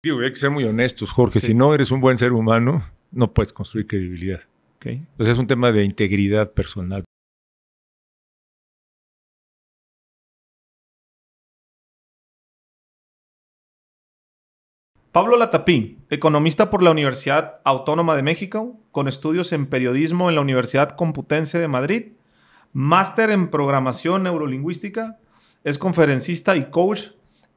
Tío, hay que ser muy honestos, Jorge. Si no eres un buen ser humano, no puedes construir credibilidad. Entonces es un tema de integridad personal. Pablo Latapín, economista por la Universidad Autónoma de México, con estudios en periodismo en la Universidad Computense de Madrid, máster en programación neurolingüística, es conferencista y coach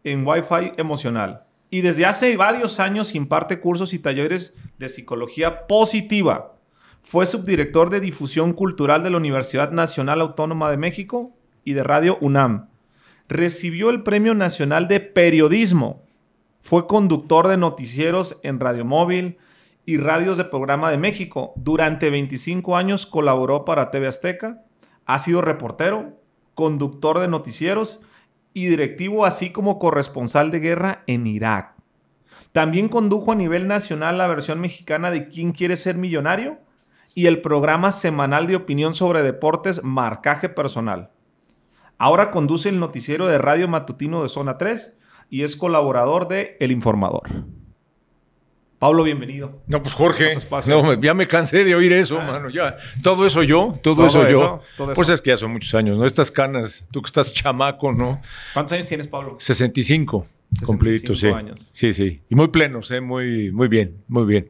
en Wi-Fi emocional y desde hace varios años imparte cursos y talleres de psicología positiva. Fue subdirector de difusión cultural de la Universidad Nacional Autónoma de México y de Radio UNAM. Recibió el Premio Nacional de Periodismo. Fue conductor de noticieros en Radio Móvil y radios de programa de México. Durante 25 años colaboró para TV Azteca. Ha sido reportero, conductor de noticieros y directivo, así como corresponsal de guerra en Irak. También condujo a nivel nacional la versión mexicana de ¿Quién quiere ser millonario? y el programa semanal de opinión sobre deportes Marcaje Personal. Ahora conduce el noticiero de radio matutino de Zona 3 y es colaborador de El Informador. Pablo, bienvenido. No, pues Jorge, ya me cansé de oír eso, ah. mano. Ya, todo eso yo, todo, eso, yo. Pues es que ya son muchos años, ¿no? Estas canas, tú que estás chamaco, ¿no? ¿Cuántos años tienes, Pablo? 65, 65 sí. sí. años. Sí, sí. Y muy plenos, ¿eh? Muy, muy bien, muy bien.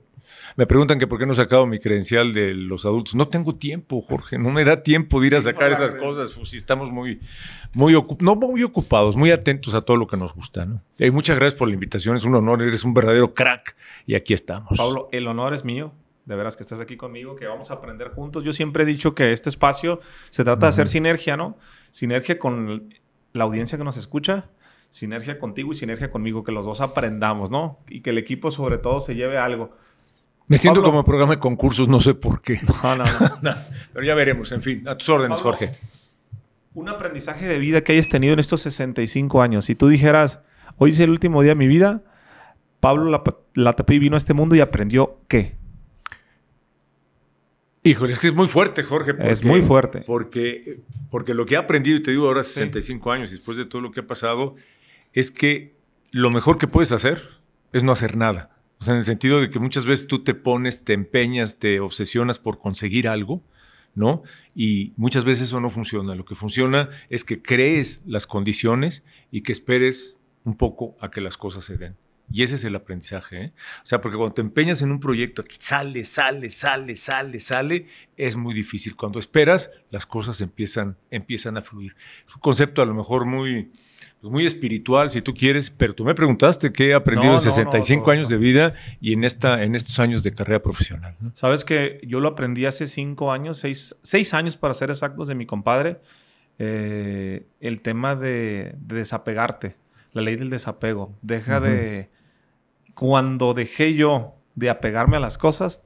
Me preguntan que por qué no he sacado mi credencial de los adultos. No tengo tiempo, Jorge. No me da tiempo de ir a sacar esas cosas. Si estamos muy, muy, ocupados, muy atentos a todo lo que nos gusta. ¿no? Eh, muchas gracias por la invitación. Es un honor. Eres un verdadero crack. Y aquí estamos. Pablo, el honor es mío de veras que estás aquí conmigo, que vamos a aprender juntos. Yo siempre he dicho que este espacio se trata de hacer sinergia, ¿no? Sinergia con la audiencia que nos escucha, sinergia contigo y sinergia conmigo, que los dos aprendamos, ¿no? Y que el equipo sobre todo se lleve algo. Me siento como como programa de concursos, no sé por qué. No, no, no. Pero ya veremos, en fin, a tus órdenes, Jorge. Un aprendizaje de vida que hayas tenido en estos 65 años. Si tú dijeras, hoy es el último día de mi vida, Pablo Latapí vino a este mundo y aprendió qué. Híjole, es que es muy fuerte, Jorge. es muy fuerte. Porque, porque lo que he aprendido, y te digo ahora 65 años, después de todo lo que ha pasado, es que lo mejor que puedes hacer es no hacer nada. O sea, en el sentido de que muchas veces tú te pones, te empeñas, te obsesionas por conseguir algo, ¿no? Y muchas veces eso no funciona. Lo que funciona es que crees las condiciones y que esperes un poco a que las cosas se den. Y ese es el aprendizaje. ¿eh? O sea, porque cuando te empeñas en un proyecto, sale, sale, sale, sale, sale, es muy difícil. Cuando esperas, las cosas empiezan, empiezan a fluir. Es un concepto a lo mejor muy, pues, muy espiritual, si tú quieres, pero tú me preguntaste qué he aprendido en 65 años de vida y en, esta, en estos años de carrera profesional. Sabes que yo lo aprendí hace cinco años, 6 años para ser exactos, de mi compadre, eh, el tema de, desapegarte, la ley del desapego. Deja de... Cuando dejé yo de apegarme a las cosas,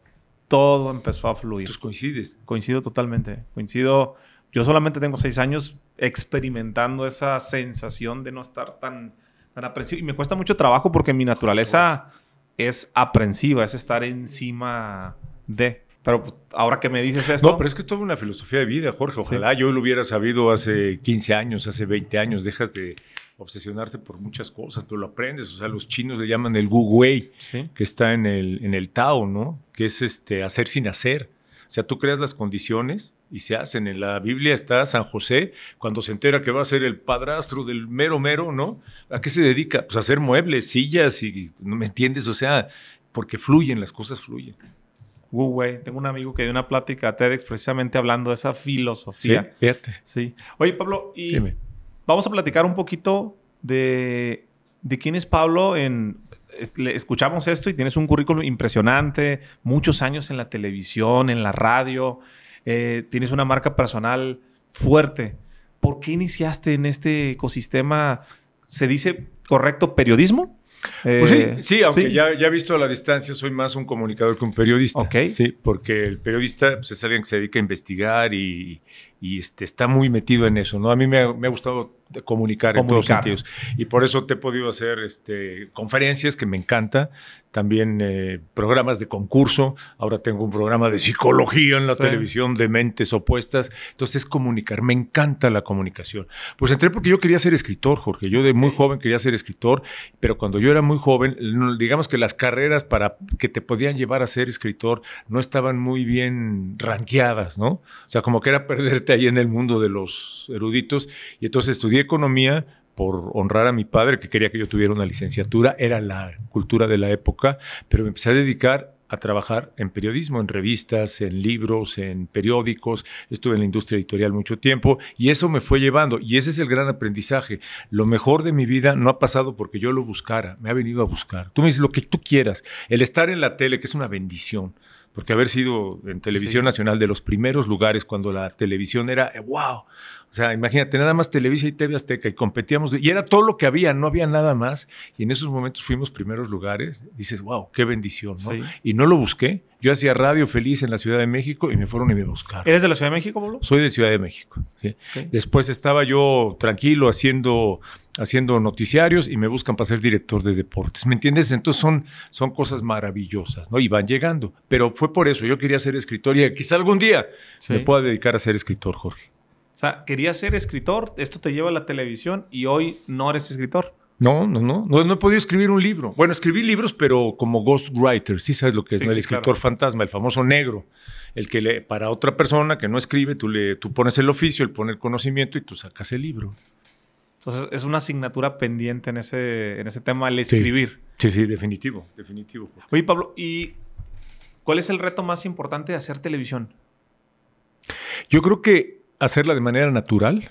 todo empezó a fluir. Entonces coincides. Coincido totalmente. Coincido yo solamente tengo seis años experimentando esa sensación de no estar tan, tan aprensivo. Y me cuesta mucho trabajo porque mi naturaleza es aprensiva, es estar encima de. Pero pues, ahora que me dices esto. No, pero es que es una filosofía de vida, Jorge. Ojalá yo lo hubiera sabido hace 15 años, hace 20 años. Dejas de obsesionarte por muchas cosas, tú lo aprendes. O sea, los chinos le llaman el Wu Wei, que está en el, en el Tao, ¿no? Que es este, hacer sin hacer. O sea, tú creas las condiciones y se hacen. En la Biblia está San José, cuando se entera que va a ser el padrastro del mero mero, ¿no? ¿A qué se dedica? Pues a hacer muebles, sillas y no me entiendes, o sea, porque fluyen, las cosas fluyen. Uh, güey, tengo un amigo que dio una plática a TEDx precisamente hablando de esa filosofía. Sí, fíjate. Oye, Pablo, y vamos a platicar un poquito de, quién es Pablo en, escuchamos esto y tienes un currículum impresionante, muchos años en la televisión, en la radio, eh, tienes una marca personal fuerte. ¿Por qué iniciaste en este ecosistema? ¿Se dice correcto periodismo? Pues eh, sí, aunque Ya, he visto a la distancia, soy más un comunicador que un periodista. Sí, porque el periodista pues, es alguien que se dedica a investigar y, y este, está muy metido en eso, ¿no? A mí me, ha gustado comunicar, en todos sentidos. Y por eso te he podido hacer este, conferencias, que me encanta, también eh, programas de concurso, ahora tengo un programa de psicología en la televisión de mentes opuestas, entonces comunicar, me encanta la comunicación. Pues entré porque yo quería ser escritor, Jorge, yo de muy joven quería ser escritor, pero cuando yo era muy joven, digamos que las carreras para que te podían llevar a ser escritor no estaban muy bien ranqueadas, ¿no? O sea, como que era perderte ahí en el mundo de los eruditos. Y entonces estudié economía por honrar a mi padre, que quería que yo tuviera una licenciatura, era la cultura de la época, pero me empecé a dedicar a trabajar en periodismo, en revistas, en libros, en periódicos, estuve en la industria editorial mucho tiempo y eso me fue llevando y ese es el gran aprendizaje. Lo mejor de mi vida no ha pasado porque yo lo buscara, me ha venido a buscar. Tú me dices lo que tú quieras, el estar en la tele, que es una bendición, porque haber sido en Televisión Nacional de los primeros lugares cuando la televisión era wow. Eh, o sea, imagínate, nada más Televisa y TV Azteca y competíamos. y era todo lo que había, no había nada más. Y en esos momentos fuimos primeros lugares. Dices, wow, qué bendición, ¿no? Y no lo busqué. Yo hacía radio feliz en la Ciudad de México y me fueron y me buscaron. ¿Eres de la Ciudad de México, Pablo? Soy de Ciudad de México. Después estaba yo tranquilo haciendo, haciendo noticiarios y me buscan para ser director de deportes. ¿Me entiendes? Entonces son, son cosas maravillosas, ¿no? Y van llegando. Pero fue por eso. Yo quería ser escritor y quizá algún día me pueda dedicar a ser escritor, Jorge. O sea, quería ser escritor, esto te lleva a la televisión y hoy no eres escritor. No, no, no, no. he podido escribir un libro. Bueno, escribí libros, pero como ghostwriter. Sí sabes lo que es, El escritor fantasma, el famoso negro. El que le, para otra persona que no escribe, tú, le, tú pones el oficio, el pone el conocimiento y tú sacas el libro. Entonces, es una asignatura pendiente en ese, en ese tema, el escribir. Sí, sí, definitivo, definitivo. Oye, Pablo, ¿y cuál es el reto más importante de hacer televisión? Yo creo que hacerla de manera natural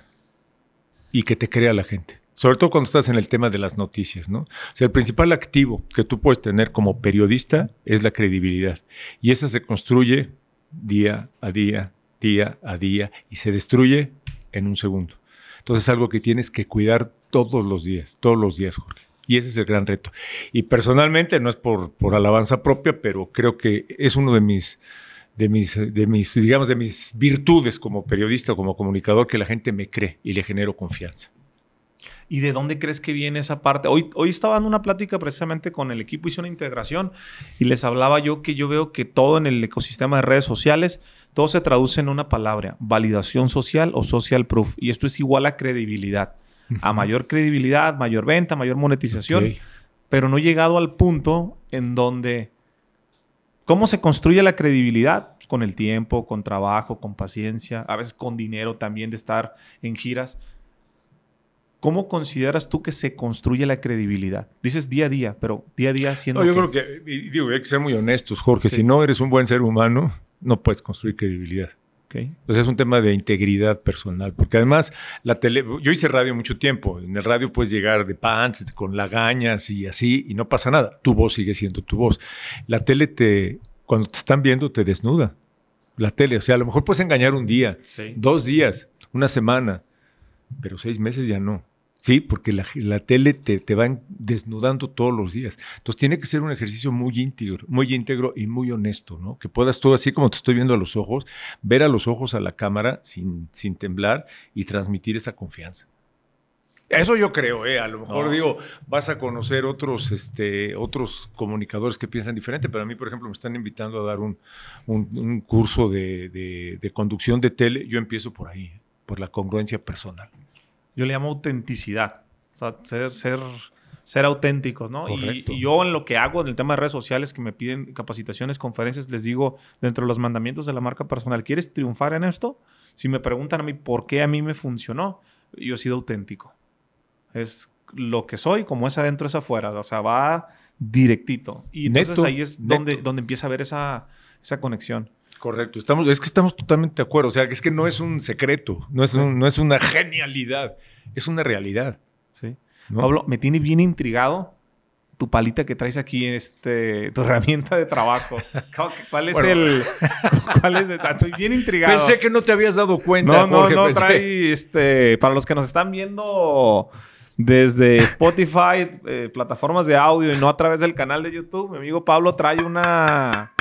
y que te crea la gente. Sobre todo cuando estás en el tema de las noticias, ¿no? O sea, el principal activo que tú puedes tener como periodista es la credibilidad. Y esa se construye día a día, día a día, y se destruye en un segundo. Entonces es algo que tienes que cuidar todos los días, todos los días, Jorge. Y ese es el gran reto. Y personalmente, no es por, alabanza propia, pero creo que es uno de mis, de mis, de mis, digamos, de mis virtudes como periodista, como comunicador, que la gente me cree y le genero confianza. ¿Y de dónde crees que viene esa parte? Hoy, hoy estaba dando una plática precisamente con el equipo, hice una integración y les hablaba yo que yo veo que todo en el ecosistema de redes sociales, todo se traduce en una palabra, validación social o social proof. Y esto es igual a credibilidad. A mayor credibilidad, mayor venta, mayor monetización. Pero no he llegado al punto en donde... ¿Cómo se construye la credibilidad? con el tiempo, con trabajo, con paciencia, a veces con dinero también de estar en giras ¿Cómo consideras tú que se construye la credibilidad? Dices día a día, pero día a día haciendo. yo creo que, digo, hay que ser muy honestos, Jorge. Si no eres un buen ser humano, no puedes construir credibilidad. Okay. Entonces es un tema de integridad personal, porque además la tele, yo hice radio mucho tiempo. En el radio puedes llegar de pants, con lagañas y así, y no pasa nada. Tu voz sigue siendo tu voz. La tele te, cuando te están viendo, te desnuda. La tele, o sea, a lo mejor puedes engañar un día, dos días, una semana, pero seis meses ya no. Sí, porque la, tele te, te, van desnudando todos los días. Entonces tiene que ser un ejercicio muy íntegro, muy íntegro y muy honesto, ¿no? Que puedas tú, así como te estoy viendo a los ojos, ver a los ojos a la cámara sin, sin temblar y transmitir esa confianza. Eso yo creo, ¿eh? A lo mejor digo, vas a conocer otros, este, otros comunicadores que piensan diferente, pero a mí, por ejemplo, me están invitando a dar un, curso de conducción de tele. Yo empiezo por ahí, por la congruencia personal yo le llamo autenticidad. O sea, ser, ser, auténticos, ¿no? Y, yo en lo que hago en el tema de redes sociales, que me piden capacitaciones, conferencias, les digo, dentro de los mandamientos de la marca personal, ¿quieres triunfar en esto? Si me preguntan a mí por qué a mí me funcionó, yo he sido auténtico. Es lo que soy, como es adentro, es afuera. O sea, va directito. Y entonces ahí es donde, donde empieza a haber esa, esa conexión. Correcto, estamos, es que estamos totalmente de acuerdo, o sea, es que no es un secreto, no es, no es una genialidad, es una realidad. Sí. Pablo, me tiene bien intrigado tu palita que traes aquí, este, tu herramienta de trabajo. ¿Cuál es el...? ¿cuál ah, es bien intrigado. Pensé que no te habías dado cuenta. No, no, no, trae, este, para los que nos están viendo desde Spotify, eh, plataformas de audio y no a través del canal de YouTube, mi amigo Pablo trae una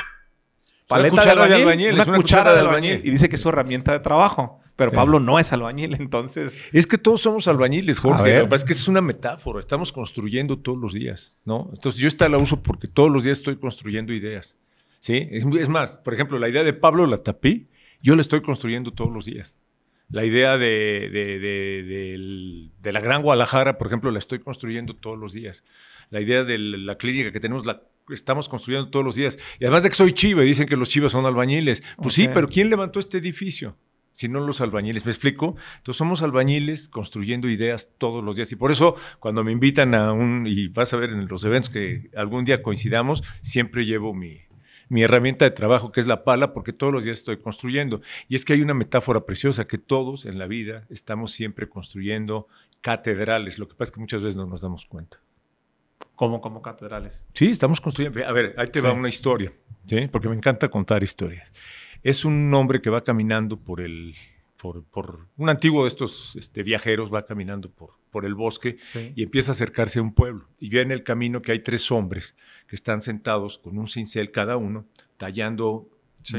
Paleta de albañil, cuchara, de, albañil. Y dice que es su herramienta de trabajo. Pero Pablo no es albañil, entonces. Es que todos somos albañiles, Jorge. es que es una metáfora. Estamos construyendo todos los días, ¿no? Entonces yo esta la uso porque todos los días estoy construyendo ideas. ¿Sí? Es, más, por ejemplo, la idea de Pablo la tapí, yo la estoy construyendo todos los días. La idea de, de, la Gran Guadalajara, por ejemplo, la estoy construyendo todos los días. La idea de la clínica que tenemos, la estamos construyendo todos los días. Y además de que soy chiva, dicen que los chivas son albañiles. Pues sí, pero ¿quién levantó este edificio? Si no los albañiles, ¿me explico? Entonces somos albañiles construyendo ideas todos los días. Y por eso cuando me invitan a un, y vas a ver en los eventos que algún día coincidamos, siempre llevo mi, mi herramienta de trabajo, que es la pala, porque todos los días estoy construyendo. Y es que hay una metáfora preciosa, que todos en la vida estamos siempre construyendo catedrales. Lo que pasa es que muchas veces no nos damos cuenta como, como catedrales. Sí, estamos construyendo. A ver, ahí te va una historia, ¿sí? porque me encanta contar historias. Es un hombre que va caminando por el. Por, un antiguo de estos este, viajeros va caminando por, por el bosque y empieza a acercarse a un pueblo. Y ve en el camino que hay tres hombres que están sentados con un cincel cada uno, tallando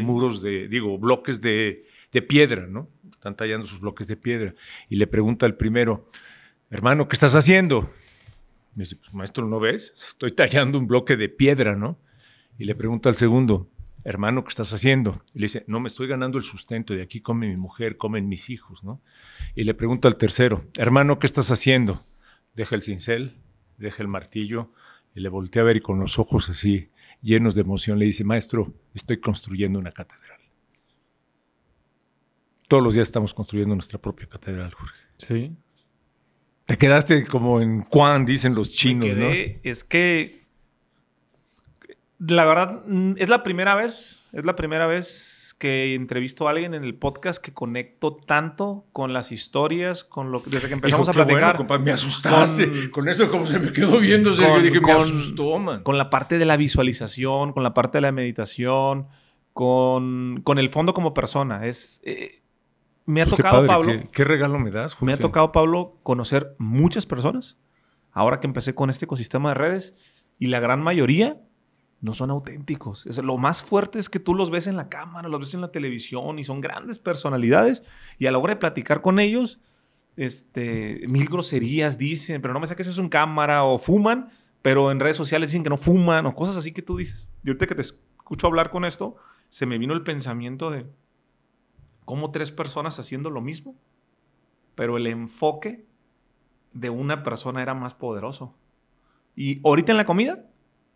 muros de, digo, bloques de, de piedra, ¿no? Están tallando sus bloques de piedra. Y le pregunta al primero, hermano, ¿qué estás haciendo? Me dice, pues, maestro, ¿no ves? Estoy tallando un bloque de piedra, ¿no? Y le pregunta al segundo, hermano, ¿qué estás haciendo? Y le dice, no, me estoy ganando el sustento, de aquí come mi mujer, comen mis hijos, ¿no? Y le pregunta al tercero, hermano, ¿qué estás haciendo? Deja el cincel, deja el martillo, y le voltea a ver y con los ojos así, llenos de emoción, le dice, maestro, estoy construyendo una catedral. Todos los días estamos construyendo nuestra propia catedral, Jorge. Sí. Te quedaste como en Juan, dicen los chinos, ¿no? Es que. La verdad, mm, es la primera vez. Es la primera vez que entrevisto a alguien en el podcast que conecto tanto con las historias, con lo que, desde que empezamos a platicar. me asustaste. Con, con, eso como se me quedó viendo. Sergio. dije, me asustó, man. Con la parte de la visualización, con la parte de la meditación, con, el fondo como persona. Es. Eh, me ha pues tocado, Pablo. Qué, regalo me das, Me ha tocado, Pablo, conocer muchas personas. Ahora que empecé con este ecosistema de redes, y la gran mayoría no son auténticos. Es lo más fuerte es que tú los ves en la cámara, los ves en la televisión y son grandes personalidades. Y a la hora de platicar con ellos, este, mil groserías dicen, pero no me saques eso un cámara o fuman, pero en redes sociales dicen que no fuman o cosas así que tú dices. Y ahorita que te escucho hablar con esto, se me vino el pensamiento de como tres personas haciendo lo mismo, pero el enfoque de una persona era más poderoso. Y ahorita en la comida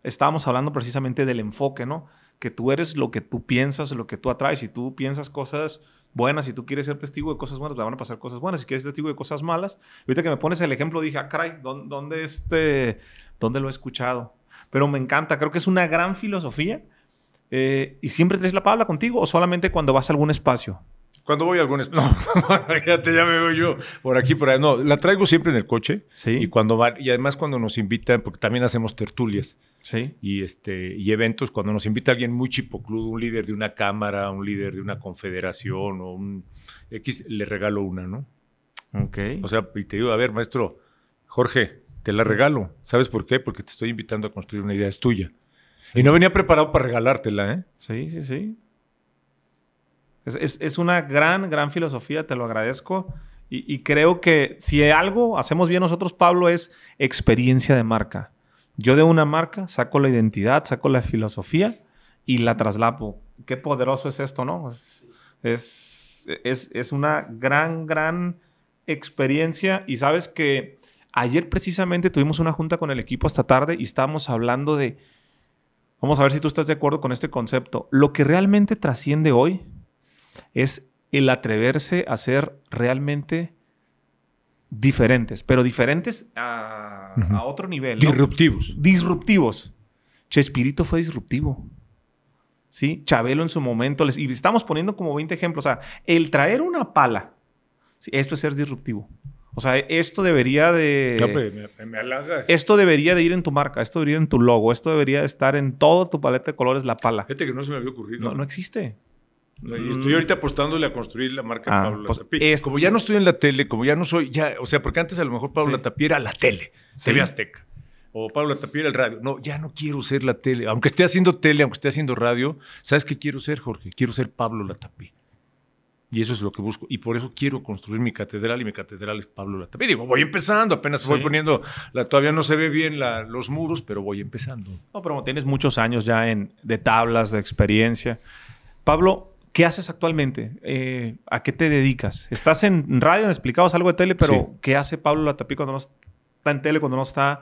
estábamos hablando precisamente del enfoque, ¿no? Que tú eres lo que tú piensas, lo que tú atraes. Si tú piensas cosas buenas, si tú quieres ser testigo de cosas buenas, te van a pasar cosas buenas. Si quieres ser testigo de cosas malas, ahorita que me pones el ejemplo, dije, ah, caray, ¿dónde, este, dónde lo he escuchado? Pero me encanta, creo que es una gran filosofía. Eh, ¿Y siempre traes la palabra contigo o solamente cuando vas a algún espacio? Cuando voy a algún... No, ya, te, ya me veo yo por aquí, por allá No, la traigo siempre en el coche. Sí. Y, cuando y además cuando nos invitan, porque también hacemos tertulias. Sí. Y, este, y eventos, cuando nos invita alguien muy chipocludo, un líder de una cámara, un líder de una confederación o un X, le regalo una, ¿no? Ok. O sea, y te digo, a ver, maestro, Jorge, te la regalo. ¿Sabes por qué? Porque te estoy invitando a construir una idea, es tuya. Y no venía preparado para regalártela, ¿eh? Sí, sí, sí. Es, una gran, gran filosofía, te lo agradezco. Y, creo que si algo hacemos bien nosotros, Pablo, es experiencia de marca. Yo de una marca saco la identidad, saco la filosofía y la traslapo. Qué poderoso es esto, ¿no? Es, es, una gran, gran experiencia. Y sabes que ayer precisamente tuvimos una junta con el equipo esta tarde y estábamos hablando de, vamos a ver si tú estás de acuerdo con este concepto, lo que realmente trasciende hoy es el atreverse a ser realmente diferentes, pero diferentes a, otro nivel. Disruptivos. Disruptivos. Chespirito fue disruptivo. ¿Sí? Chabelo en su momento, les, y estamos poniendo como 20 ejemplos, o sea, el traer una pala, esto es ser disruptivo. O sea, esto debería de... Pues, esto debería de ir en tu marca, esto debería ir en tu logo, esto debería de estar en toda tu paleta de colores, la pala. Fíjate que no se me había ocurrido. No, no existe. Mm. estoy ahorita apostándole a construir la marca ah, Pablo pues, Como ya no estoy en la tele, como ya no soy, ya, o sea, porque antes a lo mejor Pablo sí. era la tele, Se TV Azteca. O Pablo Tapia era el radio. No, ya no quiero ser la tele. Aunque esté haciendo tele, aunque esté haciendo radio, ¿sabes qué quiero ser, Jorge? Quiero ser Pablo Latapí. Y eso es lo que busco. Y por eso quiero construir mi catedral y mi catedral es Pablo Latapí. Digo, voy empezando, apenas voy poniendo, la, todavía no se ve bien la, los muros, pero voy empezando. No, pero tienes muchos años ya en, de tablas, de experiencia. Pablo, ¿Qué haces actualmente? Eh, ¿A qué te dedicas? Estás en radio, en Explicados algo de tele, pero ¿qué hace Pablo Latapí cuando no está en tele, cuando no está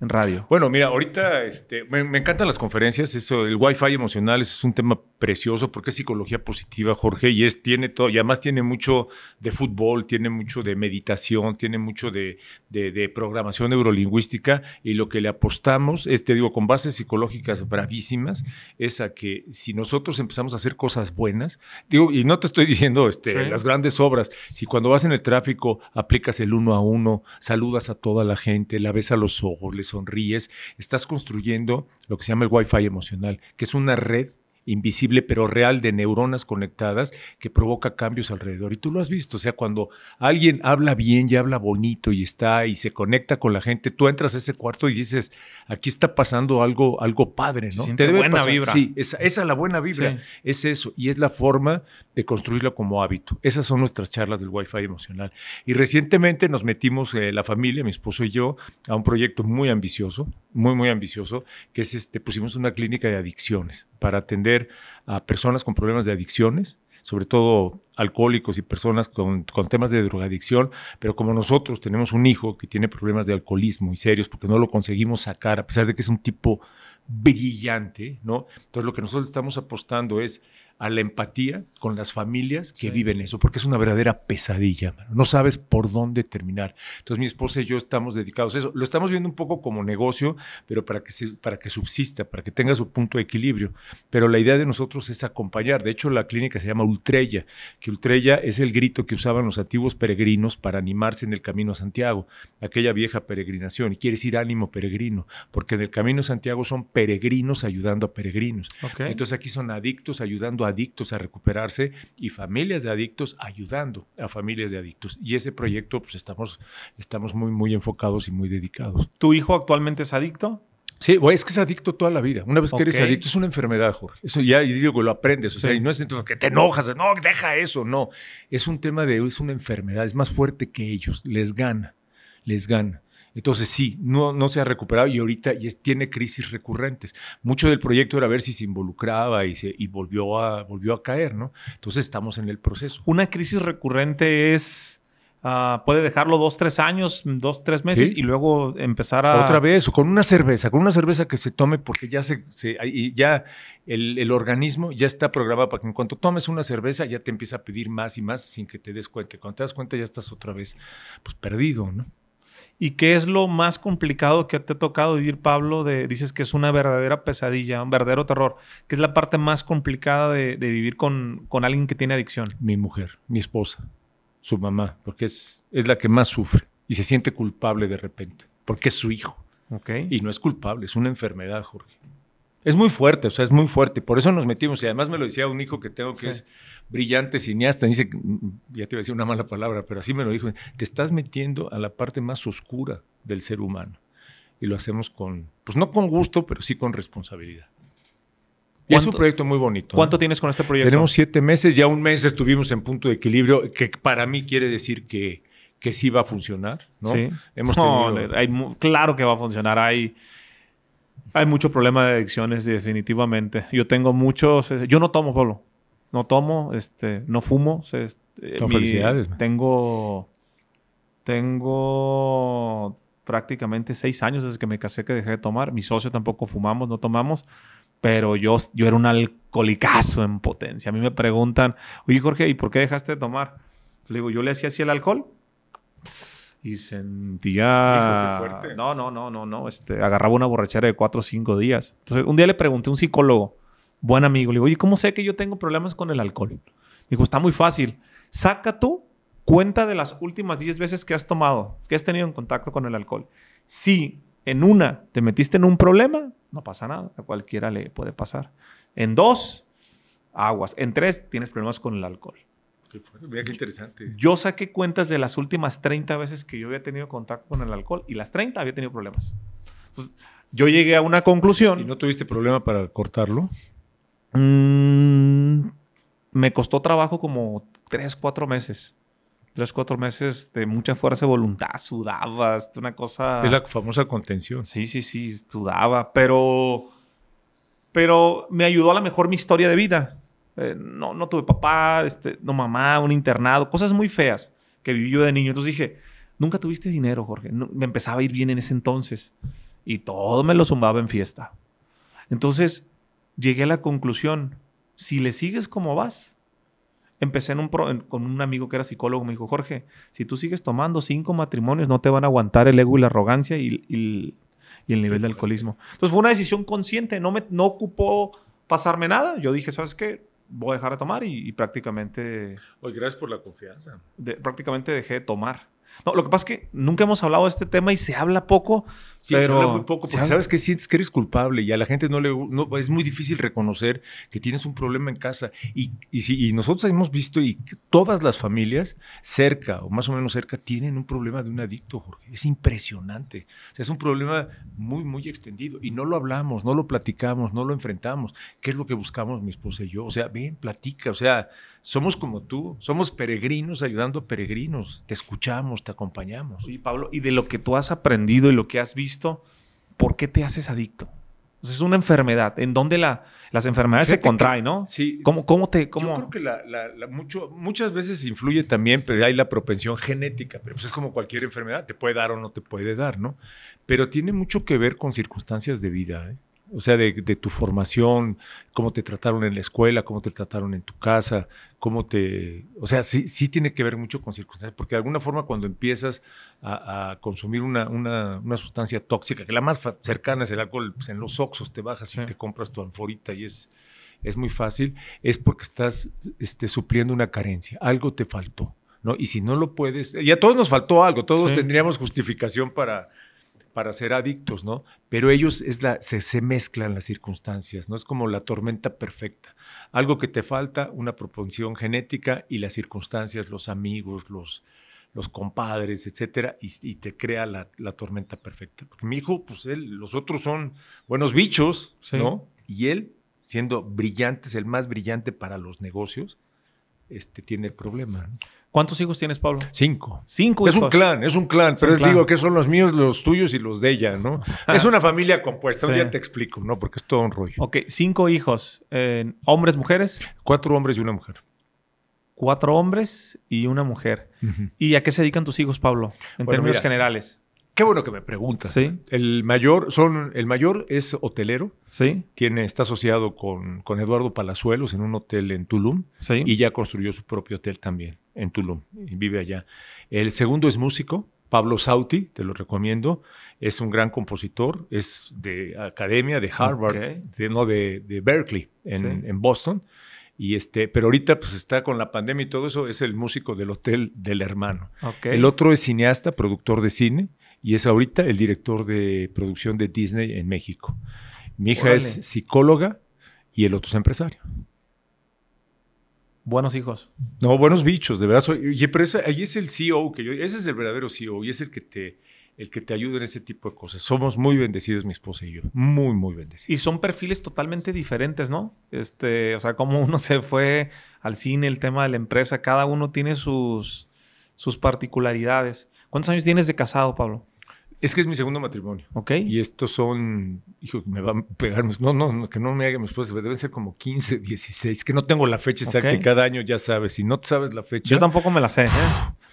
en radio? Bueno, mira, ahorita este, me, me, encantan las conferencias. Eso, el wifi emocional es un tema precioso porque es psicología positiva, Jorge, y es tiene todo, además tiene mucho de fútbol, tiene mucho de meditación, tiene mucho de, de, programación neurolingüística, y lo que le apostamos te digo, con bases psicológicas bravísimas, es a que si nosotros empezamos a hacer cosas buenas, digo, y no te estoy diciendo este, las grandes obras, si cuando vas en el tráfico aplicas el uno a uno, saludas a toda la gente, la ves a los ojos, le sonríes, estás construyendo lo que se llama el Wi-Fi emocional, que es una red invisible pero real de neuronas conectadas que provoca cambios alrededor. Y tú lo has visto, o sea, cuando alguien habla bien y habla bonito y está y se conecta con la gente, tú entras a ese cuarto y dices, aquí está pasando algo, algo padre, ¿no? Te debe buena vibra. Sí, esa, es la buena vibra, es eso. Y es la forma de construirlo como hábito. Esas son nuestras charlas del Wi-Fi emocional. Y recientemente nos metimos eh, la familia, mi esposo y yo, a un proyecto muy ambicioso muy, muy ambicioso, que es este, pusimos una clínica de adicciones para atender a personas con problemas de adicciones, sobre todo alcohólicos y personas con, con, temas de drogadicción, pero como nosotros tenemos un hijo que tiene problemas de alcoholismo y serios porque no lo conseguimos sacar, a pesar de que es un tipo brillante, ¿no? Entonces lo que nosotros estamos apostando es a la empatía con las familias que viven eso, porque es una verdadera pesadilla, no sabes por dónde terminar. Entonces mi esposa y yo estamos dedicados a eso, lo estamos viendo un poco como negocio, pero para que, para que subsista, para que tenga su punto de equilibrio. Pero la idea de nosotros es acompañar, de hecho la clínica se llama Ultrella, que Ultrella es el grito que usaban los antiguos peregrinos para animarse en el camino a Santiago, aquella vieja peregrinación, y quiere decir ánimo peregrino, porque en el camino a Santiago son peregrinos ayudando a peregrinos. Entonces aquí son adictos ayudando a adictos a recuperarse y familias de adictos ayudando a familias de adictos. Y ese proyecto, pues estamos, estamos muy, muy enfocados y muy dedicados. ¿Tu hijo actualmente es adicto? Sí, es que es adicto toda la vida. Una vez que eres adicto, es una enfermedad, Jorge. Eso ya digo, lo aprendes. O sea, y no es entonces que te enojas, no, deja eso. No, es un tema de, es una enfermedad, es más fuerte que ellos, les gana, les gana. Entonces sí, no, no se ha recuperado y ahorita tiene crisis recurrentes. Mucho del proyecto era ver si se involucraba y, se, y volvió, a, volvió a caer, ¿no? Entonces estamos en el proceso. Una crisis recurrente es... Ah, puede dejarlo dos, tres años, dos, tres meses y luego empezar a... Otra vez, o con una cerveza, con una cerveza que se tome porque ya se, se ya el, organismo ya está programado para que en cuanto tomes una cerveza ya te empieza a pedir más y más sin que te des cuenta. Cuando te das cuenta ya estás otra vez pues perdido, ¿no? ¿Y qué es lo más complicado que te ha tocado vivir, Pablo? De, dices que es una verdadera pesadilla, un verdadero terror. ¿Qué es la parte más complicada de, de vivir con, alguien que tiene adicción? Mi mujer, mi esposa, su mamá, porque es, es la que más sufre y se siente culpable de repente, porque es su hijo. Y no es culpable, es una enfermedad, Jorge. Es muy fuerte, o sea, es muy fuerte. Por eso nos metimos. Y además me lo decía un hijo que tengo que es brillante cineasta. dice, mm, mm, ya te iba a decir una mala palabra, pero así me lo dijo. Te estás metiendo a la parte más oscura del ser humano. Y lo hacemos con, pues no con gusto, pero sí con responsabilidad. Y es un proyecto muy bonito. ¿eh? ¿Cuánto tienes con este proyecto? Tenemos siete meses, ya un mes estuvimos en punto de equilibrio, que para mí quiere decir que, que sí va a funcionar. ¿no? Sí. Hemos tenido... claro que va a funcionar. Hay hay mucho problema de adicciones, definitivamente. Yo tengo muchos. Yo no tomo, Pablo. No tomo, este, no fumo. Eh, no, felicidades. Tengo. Tengo prácticamente seis años desde que me casé que dejé de tomar. Mi socio tampoco fumamos, no tomamos. Pero yo, yo era un alcohólicazo en potencia. A mí me preguntan, oye Jorge, ¿y por qué dejaste de tomar? Le digo, yo le hacía así el alcohol y sentía... No, no, no, no, no. Este, agarraba una borrachera de cuatro o cinco días. Entonces, un día le pregunté a un psicólogo, buen amigo, le digo, oye, ¿cómo sé que yo tengo problemas con el alcohol? Me dijo, está muy fácil. Saca tú cuenta de las últimas diez veces que has tomado, que has tenido en contacto con el alcohol. Si en una te metiste en un problema, no pasa nada. A cualquiera le puede pasar. En dos, aguas. En tres, tienes problemas con el alcohol interesante. Yo saqué cuentas de las últimas 30 veces que yo había tenido contacto con el alcohol y las 30 había tenido problemas. Entonces, yo llegué a una conclusión. ¿Y no tuviste problema para cortarlo? Mm, me costó trabajo como 3, 4 meses. 3, 4 meses de mucha fuerza de voluntad, sudabas, una cosa... Es la famosa contención. Sí, sí, sí, sudaba, pero... Pero me ayudó a la mejor mi historia de vida eh, no, no tuve papá, este, no mamá, un internado, cosas muy feas que viví yo de niño. Entonces dije, nunca tuviste dinero, Jorge. me empezaba a ir bien en ese entonces y todo me lo zumbaba en fiesta. Entonces llegué a la conclusión, si le sigues como vas, empecé con un amigo que era psicólogo, me dijo, Jorge, si tú sigues tomando cinco matrimonios, no te van a aguantar el ego y la arrogancia y, el nivel de alcoholismo. Entonces fue una decisión consciente, no, me, no ocupó pasarme nada. Yo dije, ¿sabes qué? voy a dejar de tomar y, prácticamente... Oye, gracias por la confianza. De, prácticamente dejé de tomar. No, lo que pasa es que nunca hemos hablado de este tema y se habla poco. pero se muy poco porque sabes que sientes que eres culpable y a la gente no le es muy difícil reconocer que tienes un problema en casa. Y, nosotros hemos visto y todas las familias cerca o más o menos cerca tienen un problema de un adicto, Jorge. Es impresionante. O sea, es un problema muy, muy extendido y no lo hablamos, no lo platicamos, no lo enfrentamos. ¿Qué es lo que buscamos mi esposa y yo? O sea, ven, platica. O sea, somos como tú, somos peregrinos ayudando a peregrinos. Te escuchamos te acompañamos. Y Pablo, y de lo que tú has aprendido y lo que has visto, ¿por qué te haces adicto? Es una enfermedad. ¿En dónde la, las enfermedades se contraen, no? Sí. ¿Cómo, cómo te.? Yo creo que mucho, muchas veces influye también, pero pues, hay la propensión genética. Pero pues, es como cualquier enfermedad, te puede dar o no te puede dar, ¿no? Pero tiene mucho que ver con circunstancias de vida, ¿eh? O sea, de, de, tu formación, cómo te trataron en la escuela, cómo te trataron en tu casa, cómo te... O sea, sí, sí tiene que ver mucho con circunstancias, porque de alguna forma cuando empiezas a, consumir una, una, sustancia tóxica, que la más cercana es el alcohol, pues en los oxos te bajas y te compras tu anforita y es, es muy fácil, es porque estás este, supliendo una carencia, algo te faltó. ¿no? Y si no lo puedes, y a todos nos faltó algo, todos tendríamos justificación para, para ser adictos, ¿no? Pero ellos es la, se, mezclan las circunstancias, ¿no? Es como la tormenta perfecta. Algo que te falta, una propensión genética y las circunstancias, los amigos, los, los compadres, etcétera, y, te crea la, tormenta perfecta. Porque mi hijo, pues él, los otros son buenos bichos, ¿no? Y él, siendo brillante, es el más brillante para los negocios, este, tiene el problema. ¿Cuántos hijos tienes, Pablo? Cinco. Cinco hijos. Es un clan, es un clan, pero les digo que son los míos, los tuyos y los de ella, ¿no? es una familia compuesta, ya un día te explico, ¿no? Porque es todo un rollo. Ok, cinco hijos, eh, hombres, mujeres. Cuatro hombres y una mujer. Cuatro hombres y una mujer. ¿Y a qué se dedican tus hijos, Pablo? En términos generales. Qué bueno que me preguntas. El mayor, son, el mayor es hotelero. Sí. Tiene, está asociado con, con Eduardo Palazuelos en un hotel en Tulum. Y ya construyó su propio hotel también en Tulum. Y vive allá. El segundo es músico. Pablo Sauti, te lo recomiendo, es un gran compositor, es de academia de Harvard, de, de, Berkeley, en, Boston. Y este, pero ahorita pues está con la pandemia y todo eso, es el músico del hotel del hermano. El otro es cineasta, productor de cine, y es ahorita el director de producción de Disney en México. Mi hija es psicóloga y el otro es empresario. Buenos hijos. No, buenos bichos, de verdad. Soy, pero ahí es el CEO, que yo, ese es el verdadero CEO y es el que te el que en ese tipo de cosas. Somos muy bendecidos, mi esposa y yo. Muy, muy bendecidos. Y son perfiles totalmente diferentes, ¿no? Este, o sea, como uno se fue al cine, el tema de la empresa, cada uno tiene sus, sus particularidades. ¿Cuántos años tienes de casado, Pablo? Es que es mi segundo matrimonio. Ok. Y estos son, hijo, me van a pegar. No, no, que no me haga mi esposa. Deben ser como 15, 16. Que no tengo la fecha exacta. Cada año ya sabes. Si no sabes la fecha. Yo tampoco me la sé, ¿eh?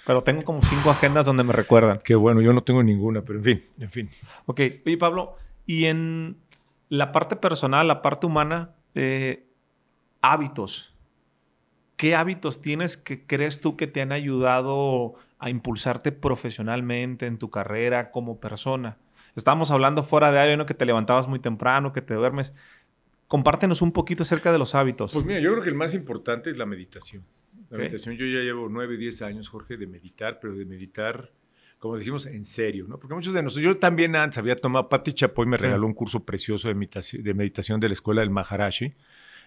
pero tengo como cinco agendas donde me recuerdan. Qué bueno, yo no tengo ninguna, pero en fin, en fin. Ok. Oye, Pablo, y en la parte personal, la parte humana, eh, hábitos. ¿Qué hábitos tienes que crees tú que te han ayudado a impulsarte profesionalmente en tu carrera como persona. Estábamos hablando fuera de área, ¿no? que te levantabas muy temprano, que te duermes. Compártenos un poquito acerca de los hábitos. Pues mira, yo creo que el más importante es la meditación. La meditación, yo ya llevo nueve 10 años, Jorge, de meditar, pero de meditar, como decimos, en serio, ¿no? Porque muchos de nosotros, yo también antes había tomado, Pati Chapoy me regaló un curso precioso de meditación, de meditación de la escuela del Maharashi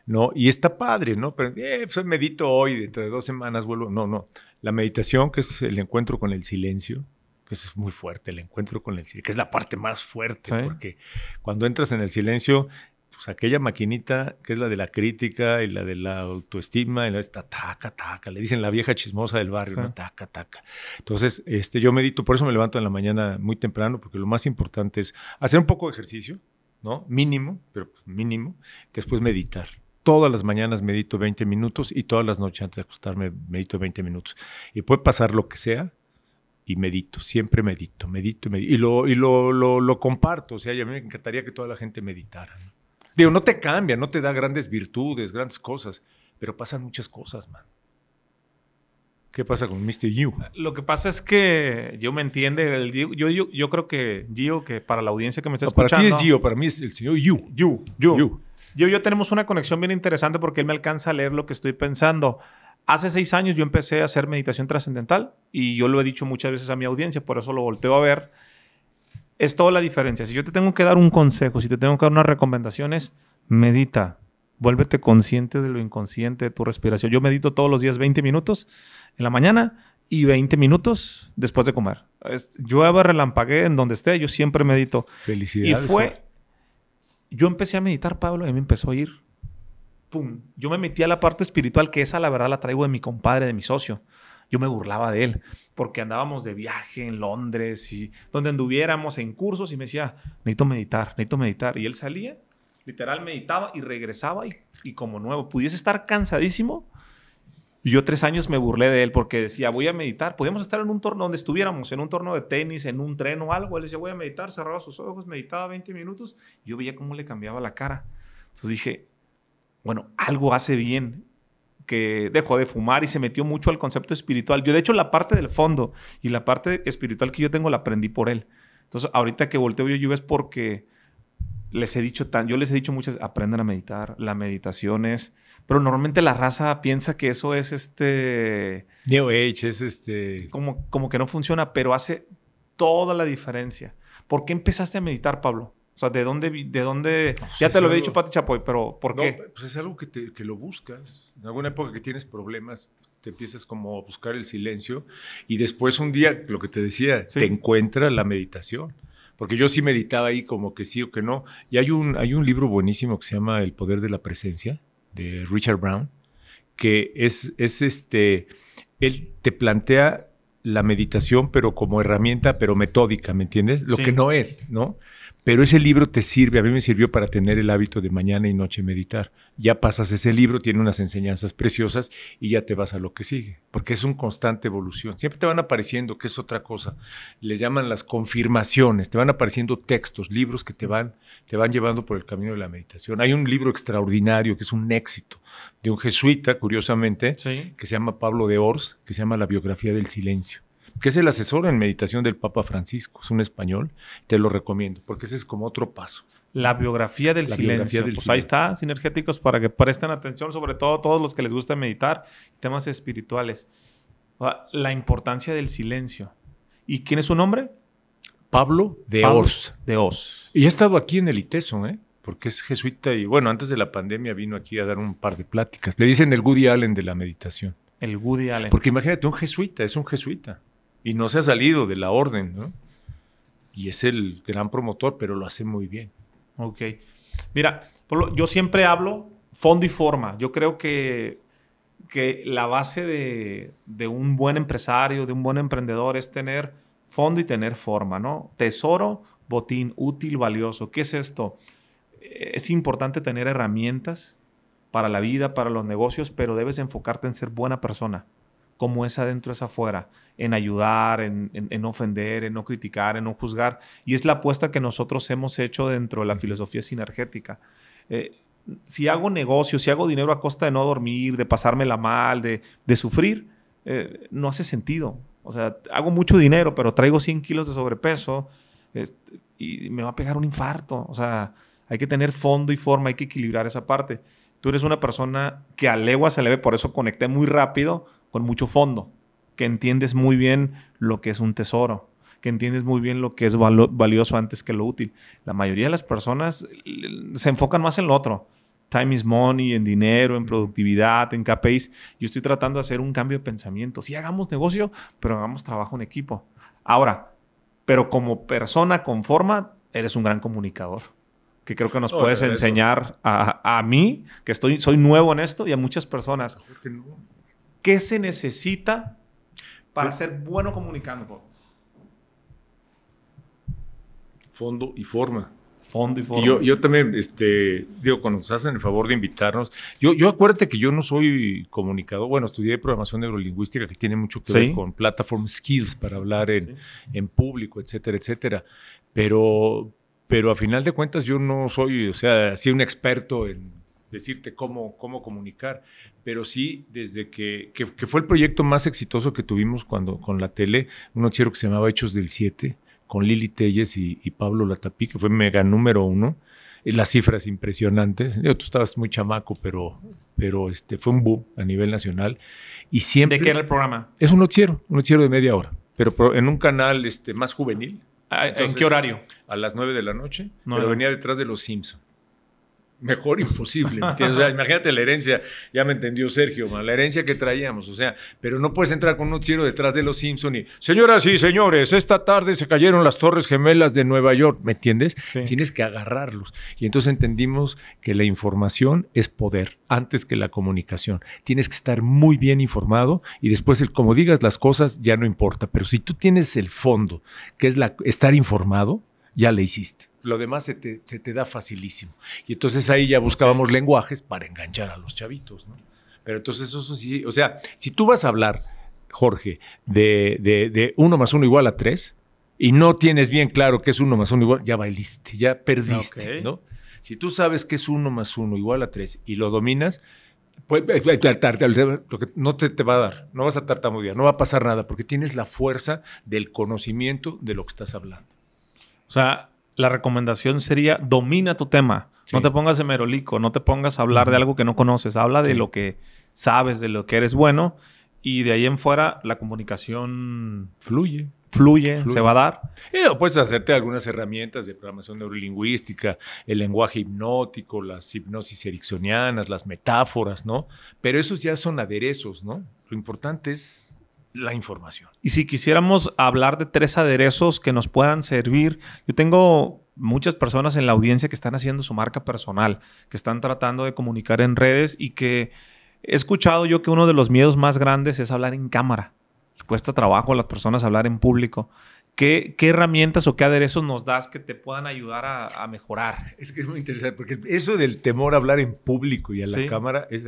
¿no? Y está padre, ¿no? Pero eh, pues medito hoy, dentro de dos semanas vuelvo. No, no. La meditación, que es el encuentro con el silencio, que es muy fuerte, el encuentro con el silencio, que es la parte más fuerte, porque cuando entras en el silencio, pues aquella maquinita que es la de la crítica y la de la autoestima, y la está taca, taca, le dicen la vieja chismosa del barrio, taca, taca. Entonces, este, yo medito, por eso me levanto en la mañana muy temprano, porque lo más importante es hacer un poco de ejercicio, ¿no? Mínimo, pero pues, mínimo, después meditar todas las mañanas medito 20 minutos y todas las noches antes de acostarme medito 20 minutos. Y puede pasar lo que sea y medito, siempre medito, medito, Y, lo, y lo, lo, comparto, o sea, a mí me encantaría que toda la gente meditara. Digo, no te cambia, no te da grandes virtudes, grandes cosas, pero pasan muchas cosas, man. ¿Qué pasa con Mr. you ah, Lo que pasa es que yo me entiende, el, yo, yo, yo, creo que Gio, que para la audiencia que me está escuchando... Para ti es Gio, para mí es el señor you you you yo y yo tenemos una conexión bien interesante porque él me alcanza a leer lo que estoy pensando. Hace seis años yo empecé a hacer meditación trascendental y yo lo he dicho muchas veces a mi audiencia, por eso lo volteo a ver. Es toda la diferencia. Si yo te tengo que dar un consejo, si te tengo que dar unas recomendaciones, medita, vuélvete consciente de lo inconsciente de tu respiración. Yo medito todos los días 20 minutos en la mañana y 20 minutos después de comer. Llueva, relampagué, en donde esté, yo siempre medito. Felicidades. Y fue yo empecé a meditar, Pablo, y me empezó a ir. ¡Pum! Yo me metí a la parte espiritual, que esa la verdad la traigo de mi compadre, de mi socio. Yo me burlaba de él, porque andábamos de viaje en Londres y donde anduviéramos en cursos y me decía, necesito meditar, necesito meditar. Y él salía, literal meditaba y regresaba y, y como nuevo. Pudiese estar cansadísimo, y yo tres años me burlé de él porque decía, voy a meditar. Podíamos estar en un torno donde estuviéramos, en un torno de tenis, en un tren o algo. Él decía, voy a meditar, cerraba sus ojos, meditaba 20 minutos. yo veía cómo le cambiaba la cara. Entonces dije, bueno, algo hace bien que dejó de fumar y se metió mucho al concepto espiritual. Yo, de hecho, la parte del fondo y la parte espiritual que yo tengo la aprendí por él. Entonces, ahorita que volteo yo, yo es porque les he dicho tan, yo les he dicho muchas, aprendan a meditar, la meditación es, pero normalmente la raza piensa que eso es este... New Age, es este... Como, como que no funciona, pero hace toda la diferencia. ¿Por qué empezaste a meditar, Pablo? O sea, ¿de dónde? De dónde ya te lo había dicho, Pati Chapoy, pero ¿por qué? pues es algo que, lo buscas. En alguna época que tienes problemas, te empiezas como a buscar el silencio y después un día, lo que te decía, te encuentra la meditación porque yo sí meditaba ahí como que sí o que no. Y hay un, hay un libro buenísimo que se llama El Poder de la Presencia, de Richard Brown, que es, es este, él te plantea la meditación, pero como herramienta, pero metódica, ¿me entiendes? Lo que no es, ¿no? Pero ese libro te sirve, a mí me sirvió para tener el hábito de mañana y noche meditar. Ya pasas ese libro, tiene unas enseñanzas preciosas y ya te vas a lo que sigue, porque es un constante evolución. Siempre te van apareciendo, que es otra cosa, les llaman las confirmaciones, te van apareciendo textos, libros que te van, te van llevando por el camino de la meditación. Hay un libro extraordinario que es un éxito de un jesuita, curiosamente, que se llama Pablo de Ors, que se llama La biografía del silencio que es el asesor en meditación del Papa Francisco, es un español, te lo recomiendo, porque ese es como otro paso. La biografía del silencio. pues ahí está, sinergéticos, para que presten atención, sobre todo todos los que les gusta meditar, temas espirituales. Ah, la importancia del silencio. ¿Y quién es su nombre? Pablo de Oz. De Oz. Y ha estado aquí en el ITESO, ¿eh? porque es jesuita y bueno, antes de la pandemia vino aquí a dar un par de pláticas. Le dicen el Goody Allen de la meditación. El Goody Allen. Porque imagínate, un jesuita, es un jesuita y no se ha salido de la orden, ¿no? Y es el gran promotor, pero lo hace muy bien. Ok. Mira, yo siempre hablo fondo y forma. Yo creo que, que la base de, de un buen empresario, de un buen emprendedor, es tener fondo y tener forma, ¿no? Tesoro, botín, útil, valioso. ¿Qué es esto? Es importante tener herramientas para la vida, para los negocios, pero debes enfocarte en ser buena persona como es adentro es afuera, en ayudar, en, ofender, en no criticar, en no juzgar. Y es la apuesta que nosotros hemos hecho dentro de la filosofía sinergética. Eh, si hago negocio, si hago dinero a costa de no dormir, de pasármela mal, de, sufrir, eh, no hace sentido. O sea, hago mucho dinero, pero traigo 100 kilos de sobrepeso este, y me va a pegar un infarto. O sea, hay que tener fondo y forma, hay que equilibrar esa parte. Tú eres una persona que a legua se le ve, por eso conecté muy rápido con mucho fondo, que entiendes muy bien lo que es un tesoro, que entiendes muy bien lo que es valioso antes que lo útil. La mayoría de las personas eh, se enfocan más en lo otro. Time is money, en dinero, en productividad, en KPIs. Yo estoy tratando de hacer un cambio de pensamiento. Si hagamos negocio, pero hagamos trabajo en equipo. Ahora, pero como persona con forma, eres un gran comunicador que creo que nos puedes enseñar a, a, mí, que estoy, soy nuevo en esto, y a muchas personas. ¿Qué se necesita para ser bueno comunicando? Fondo y forma. Fondo y forma. yo, también, este, digo, cuando nos hacen el favor de invitarnos, yo, yo acuérdate que yo no soy comunicador, bueno, estudié programación neurolingüística que tiene mucho que ver con platform skills para hablar en, público, etcétera, etcétera. Pero, pero a final de cuentas yo no soy, o sea, así un experto en decirte cómo, cómo comunicar, pero sí desde que, fue el proyecto más exitoso que tuvimos cuando con la tele, un noticiero que se llamaba Hechos del 7, con Lili Telles y, Pablo Latapí, que fue mega número uno, las cifras impresionantes. tú estabas muy chamaco, pero, pero este, fue un boom a nivel nacional. Y siempre, ¿De qué era el programa? Es un noticiero, un noticiero de media hora, pero en un canal este, más juvenil. Ah, ¿En qué horario? A las nueve de la noche, pero venía detrás de Los Simpson mejor imposible. O sea, imagínate la herencia, ya me entendió Sergio, la herencia que traíamos. O sea, pero no puedes entrar con un cielo detrás de los Simpson y, señoras y señores, esta tarde se cayeron las Torres Gemelas de Nueva York, ¿me entiendes? Tienes que agarrarlos. Y entonces entendimos que la información es poder antes que la comunicación. Tienes que estar muy bien informado y después, como digas las cosas, ya no importa. Pero si tú tienes el fondo, que es la, estar informado, ya le hiciste. Lo demás se te, da facilísimo. Y entonces ahí ya buscábamos lenguajes para enganchar a los chavitos, ¿no? Pero entonces eso sí, o sea, si tú vas a hablar, Jorge, de, de, uno más uno igual a tres, y no tienes bien claro que es uno más uno igual, ya bailiste, ya perdiste, ¿no? Si tú sabes que es uno más uno igual a tres y lo dominas, pues, pues, pues no te, te, va a dar, no vas a tartamudear, no va a pasar nada, porque tienes la fuerza del conocimiento de lo que estás hablando. O sea, la recomendación sería domina tu tema. No te pongas merolico, no te pongas a hablar de algo que no conoces, habla de lo que sabes, de lo que eres bueno y de ahí en fuera la comunicación fluye. Fluye, se va a dar. Y puedes hacerte algunas herramientas de programación neurolingüística, el lenguaje hipnótico, las hipnosis ericksonianas, las metáforas, ¿no? Pero esos ya son aderezos, ¿no? Lo importante es la información. Y si quisiéramos hablar de tres aderezos que nos puedan servir, yo tengo muchas personas en la audiencia que están haciendo su marca personal, que están tratando de comunicar en redes y que he escuchado yo que uno de los miedos más grandes es hablar en cámara. Cuesta trabajo a las personas hablar en público. ¿Qué, herramientas o qué aderezos nos das que te puedan ayudar a, mejorar? Es que es muy interesante, porque eso del temor a hablar en público y a la cámara, es,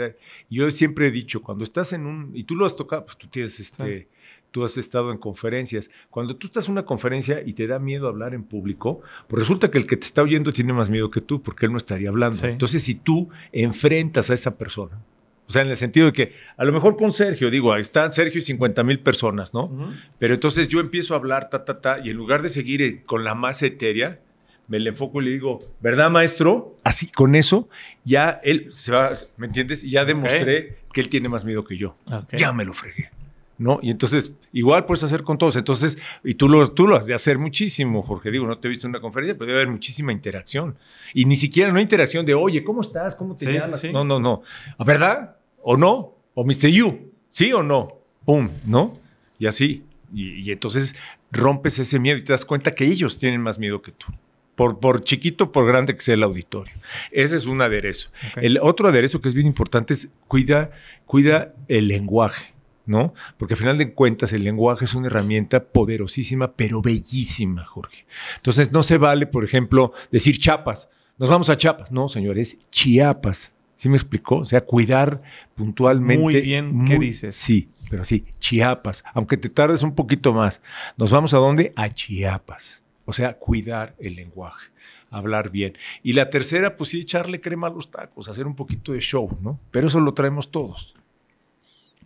yo siempre he dicho, cuando estás en un, y tú lo has tocado, pues tú tienes este, tú has estado en conferencias, cuando tú estás en una conferencia y te da miedo hablar en público, pues resulta que el que te está oyendo tiene más miedo que tú, porque él no estaría hablando. Entonces, si tú enfrentas a esa persona, o sea, en el sentido de que a lo mejor con Sergio, digo, ahí están Sergio y 50 mil personas, ¿no? Pero entonces yo empiezo a hablar, ta, ta, ta, y en lugar de seguir eh, con la más etérea, me le enfoco y le digo, ¿verdad, maestro? Así, con eso, ya él se va, ¿me entiendes? Y ya demostré que él tiene más miedo que yo. Ya me lo fregué. ¿no? Y entonces, igual puedes hacer con todos. Entonces, y tú lo, tú lo has de hacer muchísimo, Jorge. Digo, no te he visto en una conferencia, pero debe haber muchísima interacción. Y ni siquiera no interacción de, oye, ¿cómo estás? ¿Cómo te sí, No, no, no. ¿Verdad? o no, o Mr. You, sí o no, pum, ¿no? Y así. Y, entonces rompes ese miedo y te das cuenta que ellos tienen más miedo que tú. Por, por chiquito, por grande que sea el auditorio. Ese es un aderezo. El otro aderezo que es bien importante es cuida, cuida el lenguaje. ¿no? Porque al final de cuentas el lenguaje es una herramienta poderosísima, pero bellísima, Jorge. Entonces no se vale, por ejemplo, decir chapas. Nos vamos a chapas. No, señores, Chiapas. ¿Sí me explicó? O sea, cuidar puntualmente. Muy bien, ¿qué dices? Sí, pero sí, Chiapas, aunque te tardes un poquito más. ¿Nos vamos a dónde? A Chiapas. O sea, cuidar el lenguaje, hablar bien. Y la tercera, pues sí, echarle crema a los tacos, hacer un poquito de show, ¿no? Pero eso lo traemos todos.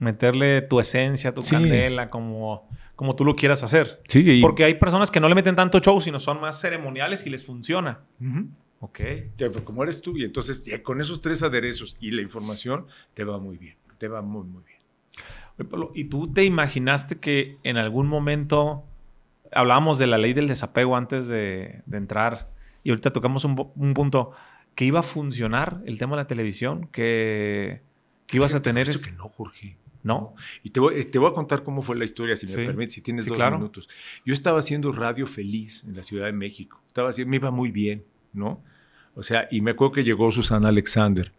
Meterle tu esencia, tu candela, como, como tú lo quieras hacer. Sí. Porque hay personas que no le meten tanto show, sino son más ceremoniales y les funciona. Ok. Pues, como eres tú, y entonces con esos tres aderezos y la información te va muy bien, te va muy, muy bien. Oye, Pablo, ¿y tú te imaginaste que en algún momento hablábamos de la ley del desapego antes de, de entrar y ahorita tocamos un, punto que iba a funcionar el tema de la televisión, que, que ibas a tener... eso que no, Jorge. ¿No? Y te voy, a contar cómo fue la historia, si me permites, si tienes dos minutos. Yo estaba haciendo radio feliz en la Ciudad de México. Estaba haciendo, me iba muy bien. ¿no? O sea, y me acuerdo que llegó Susana Alexander,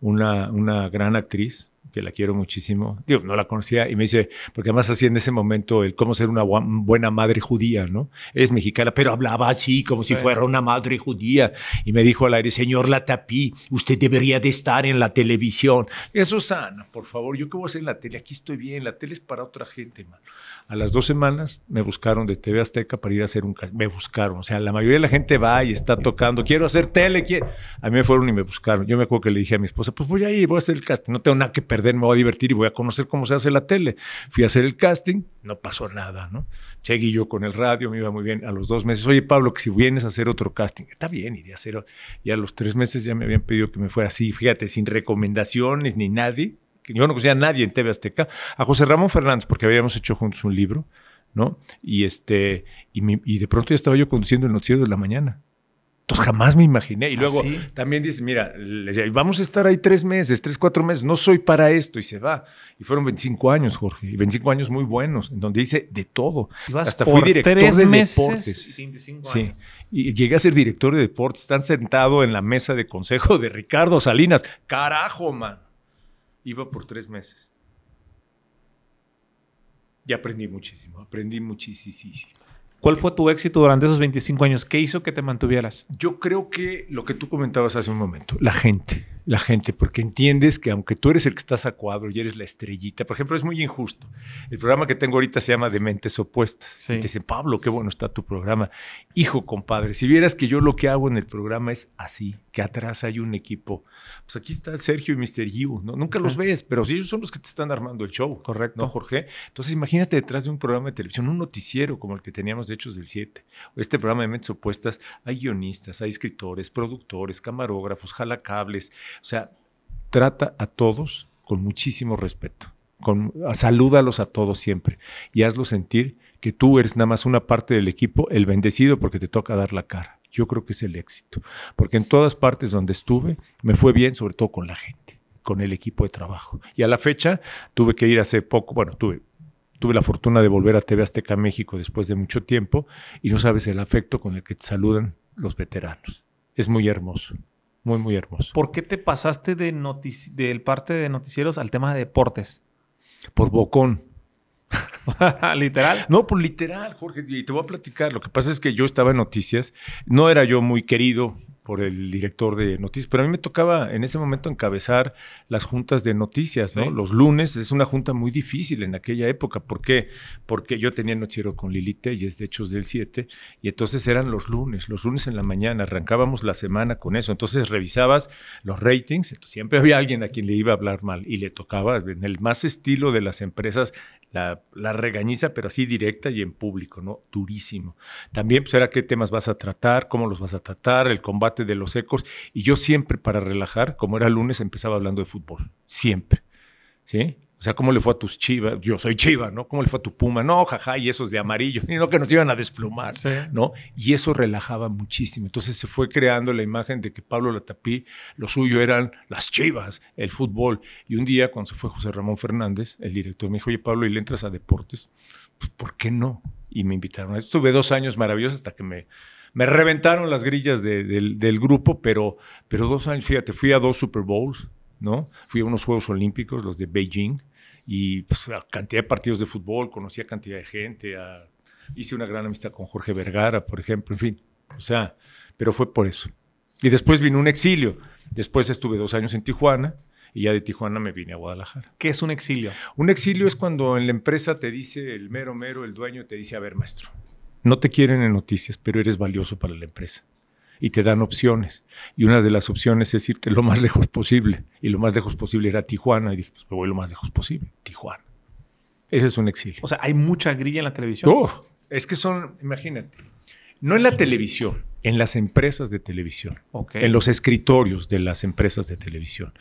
una, una gran actriz, que la quiero muchísimo. Digo, no la conocía y me dice, porque además hacía en ese momento el cómo ser una buena madre judía, ¿no? Es mexicana, pero hablaba así, como si fuera una madre judía. Y me dijo al aire, señor Latapí, usted debería de estar en la televisión. Y Susana, por favor, ¿yo qué voy a hacer en la tele? Aquí estoy bien, la tele es para otra gente, hermano. A las dos semanas me buscaron de TV Azteca para ir a hacer un casting. Me buscaron. O sea, la mayoría de la gente va y está tocando. Quiero hacer tele. A mí me fueron y me buscaron. Yo me acuerdo que le dije a mi esposa, pues voy a ir, voy a hacer el casting. No tengo nada que perder, me voy a divertir y voy a conocer cómo se hace la tele. Fui a hacer el casting, no pasó nada, ¿no? Seguí yo con el radio, me iba muy bien. A los dos meses, oye Pablo, que si vienes a hacer otro casting, está bien, iré a hacer. Y a los tres meses ya me habían pedido que me fuera así, fíjate, sin recomendaciones ni nadie yo no conocía a nadie en TV Azteca, a José Ramón Fernández, porque habíamos hecho juntos un libro, ¿no? Y, este, y, de pronto ya estaba yo conduciendo el noticiero de la mañana. Entonces jamás me imaginé. Y ¿Ah, luego también dice, mira, vamos a estar ahí tres meses, tres, cuatro meses, no soy para esto y se va. Y fueron 25 años, Jorge, y 25 años muy buenos, en donde hice de todo. Hasta fui director de deportes. Y Y llegué a ser director de deportes. Están sentado en la mesa de consejo de Ricardo Salinas. Carajo, man. Iba por tres meses. Y aprendí muchísimo, aprendí muchísimo. ¿Cuál fue tu éxito durante esos 25 años? ¿Qué hizo que te mantuvieras? Yo creo que lo que tú comentabas hace un momento, la gente la gente, porque entiendes que aunque tú eres el que estás a cuadro y eres la estrellita, por ejemplo, es muy injusto. El programa que tengo ahorita se llama De Mentes Opuestas. Y te dicen, Pablo, qué bueno está tu programa. Hijo, compadre, si vieras que yo lo que hago en el programa es así, que atrás hay un equipo. Pues aquí está Sergio y Mr. Yu, ¿no? Nunca los ves, pero ellos son los que te están armando el show. Correcto. ¿No, Jorge? Entonces imagínate detrás de un programa de televisión, un noticiero como el que teníamos de Hechos del 7, este programa de Mentes Opuestas, hay guionistas, hay escritores, productores, camarógrafos, jalacables, o sea, trata a todos con muchísimo respeto. Con, salúdalos a todos siempre y hazlos sentir que tú eres nada más una parte del equipo, el bendecido porque te toca dar la cara. Yo creo que es el éxito, porque en todas partes donde estuve me fue bien, sobre todo con la gente, con el equipo de trabajo. Y a la fecha tuve que ir hace poco, bueno, tuve tuve la fortuna de volver a TV Azteca México después de mucho tiempo y no sabes el afecto con el que te saludan los veteranos. Es muy hermoso. Muy, muy hermoso. ¿Por qué te pasaste de del parte de noticieros al tema de deportes? Por bocón. literal. No, por pues literal, Jorge. Y te voy a platicar. Lo que pasa es que yo estaba en noticias. No era yo muy querido por el director de noticias. Pero a mí me tocaba en ese momento encabezar las juntas de noticias, ¿no? Los lunes es una junta muy difícil en aquella época. ¿Por qué? Porque yo tenía Nochero con con y es de Hechos del 7, y entonces eran los lunes, los lunes en la mañana, arrancábamos la semana con eso. Entonces revisabas los ratings, entonces siempre había alguien a quien le iba a hablar mal y le tocaba en el más estilo de las empresas la, regañiza, pero así directa y en público, ¿no? Durísimo. También, pues era qué temas vas a tratar, cómo los vas a tratar, el combate de los ecos. Y yo siempre, para relajar, como era lunes, empezaba hablando de fútbol. Siempre. ¿Sí? O sea, ¿cómo le fue a tus chivas? Yo soy chiva, ¿no? ¿Cómo le fue a tu puma? No, jaja, y esos de amarillo, sino no que nos iban a desplumar, ¿no? Y eso relajaba muchísimo. Entonces se fue creando la imagen de que Pablo Latapí, lo suyo eran las chivas, el fútbol. Y un día, cuando se fue José Ramón Fernández, el director, me dijo, oye, Pablo, ¿y le entras a deportes? Pues, ¿por qué no? Y me invitaron. Estuve dos años maravillosos hasta que me, me reventaron las grillas del, grupo, pero, pero dos años, fíjate, fui a dos Super Bowls, ¿no? Fui a unos Juegos Olímpicos, los de Beijing, y pues, a cantidad de partidos de fútbol, conocí a cantidad de gente, hice una gran amistad con Jorge Vergara, por ejemplo, en fin, o sea, pero fue por eso. Y después vino un exilio, después estuve dos años en Tijuana y ya de Tijuana me vine a Guadalajara. ¿Qué es un exilio? Un exilio es cuando en la empresa te dice el mero mero, el dueño te dice, a ver maestro, no te quieren en noticias, pero eres valioso para la empresa y te dan opciones. Y una de las opciones es irte lo más lejos posible. Y lo más lejos posible era Tijuana. Y dije, pues me voy lo más lejos posible. Tijuana. Ese es un exilio. O sea, hay mucha grilla en la televisión. es que son, imagínate, no en la televisión, en las empresas de televisión, en los escritorios de las empresas de televisión.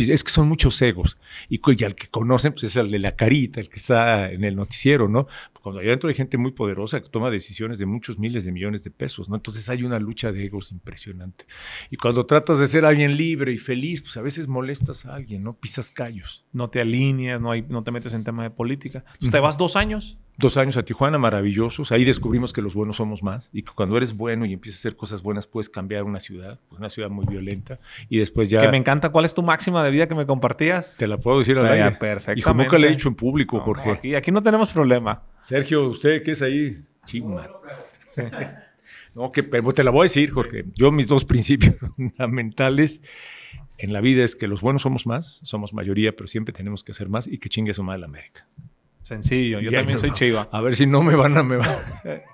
es que son muchos egos. Y, al que conocen, pues es el de la carita, el que está en el noticiero, ¿no? Cuando hay dentro hay gente muy poderosa que toma decisiones de muchos miles de millones de pesos, ¿no? Entonces hay una lucha de egos impresionante. Y cuando tratas de ser alguien libre y feliz, pues a veces molestas a alguien, ¿no? Pisas callos. No te alineas, no, hay, no te metes en tema de política. Entonces, te vas dos años. Dos años a Tijuana, maravillosos. Ahí descubrimos que los buenos somos más y que cuando eres bueno y empiezas hacer cosas buenas, puedes cambiar una ciudad, pues, una ciudad muy violenta. Y después ya. Que me encanta. ¿Cuál es tu máxima de vida que me compartías? Te la puedo decir a la perfecto. Y nunca le he dicho en público, Jorge. aquí, no tenemos problema. Sergio, ¿usted qué es ahí? Chima. no, que pero te la voy a decir, Jorge. Yo mis dos principios fundamentales en la vida es que los buenos somos más, somos mayoría, pero siempre tenemos que hacer más y que chingue su madre la América. Sencillo, yo también soy chiva. A ver si no me van a... Me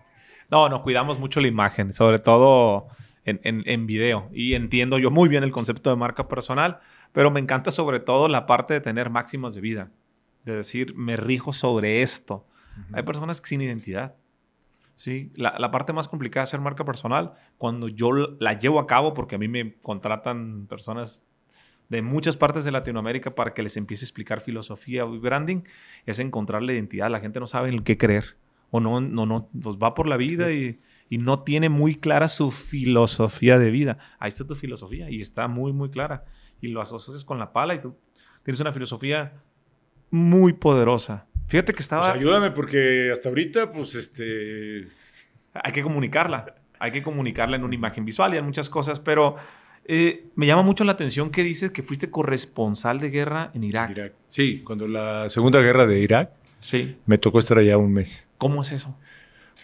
No, nos cuidamos mucho la imagen, sobre todo en, en, video. Y entiendo yo muy bien el concepto de marca personal, pero me encanta sobre todo la parte de tener máximas de vida, de decir, me rijo sobre esto. Hay personas sin identidad. Sí, la, parte más complicada es ser marca personal, cuando yo la llevo a cabo, porque a mí me contratan personas de muchas partes de Latinoamérica para que les empiece a explicar filosofía o branding, es encontrar la identidad. La gente no sabe en qué creer o no, no, no, nos va por la vida y, y, no tiene muy clara su filosofía de vida. Ahí está tu filosofía y está muy, muy clara. Y lo asocias con la pala y tú tienes una filosofía muy poderosa. Fíjate que estaba... Pues ayúdame porque hasta ahorita, pues, este... Hay que comunicarla. Hay que comunicarla en una imagen visual y en muchas cosas, pero... Eh, me llama mucho la atención que dices que fuiste corresponsal de guerra en Irak. Sí, cuando la Segunda Guerra de Irak, Sí. Me tocó estar allá un mes. ¿Cómo es eso?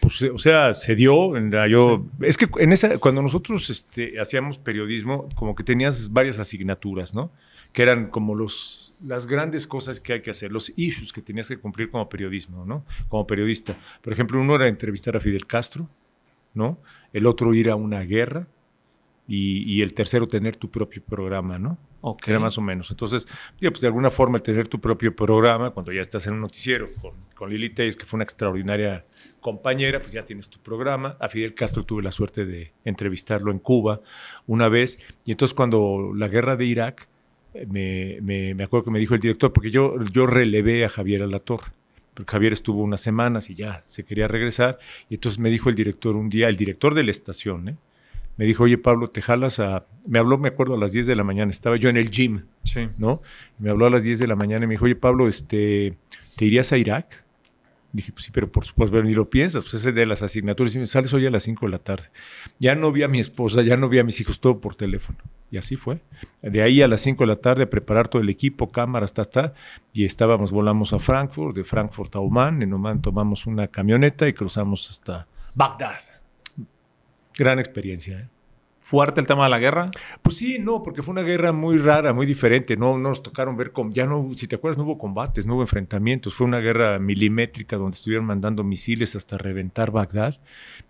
Pues, o sea, se dio. Yo, Es que en esa, cuando nosotros este, hacíamos periodismo, como que tenías varias asignaturas, ¿no? Que eran como los las grandes cosas que hay que hacer, los issues que tenías que cumplir como periodismo, ¿no? Como periodista. Por ejemplo, uno era entrevistar a Fidel Castro, ¿no? El otro ir a una guerra y el tercero tener tu propio programa, ¿no? Okay. más o menos. Entonces, pues de alguna forma, tener tu propio programa, cuando ya estás en un noticiero con, Lili Teis, que fue una extraordinaria compañera, pues ya tienes tu programa. A Fidel Castro tuve la suerte de entrevistarlo en Cuba una vez. Y entonces, cuando la guerra de Irak, eh, me, me, me acuerdo que me dijo el director, porque yo, yo relevé a Javier a Alatorre porque Javier estuvo unas semanas y ya se quería regresar. Y entonces me dijo el director un día, el director de la estación, ¿eh? me dijo, oye Pablo, te jalas a... Me habló, me acuerdo, a las 10 de la mañana, estaba yo en el gym, ¿no? Me habló a las 10 de la mañana y me dijo, oye Pablo, este, ¿te irías a Irak? Dije, pues sí, pero por supuesto, ni lo piensas, pues ese de las asignaturas. Y me sales hoy a las 5 de la tarde. Ya no vi a mi esposa, ya no vi a mis hijos, todo por teléfono. Y así fue. De ahí a las 5 de la tarde a preparar todo el equipo, cámaras, ta, ta. Y estábamos, volamos a Frankfurt, de Frankfurt a Oman. En Oman tomamos una camioneta y cruzamos hasta Bagdad gran experiencia. ¿eh? fuerte el tema de la guerra? Pues sí, no, porque fue una guerra muy rara, muy diferente. No, nos tocaron ver, ya no, si te acuerdas, no hubo combates, no hubo enfrentamientos. Fue una guerra milimétrica donde estuvieron mandando misiles hasta reventar Bagdad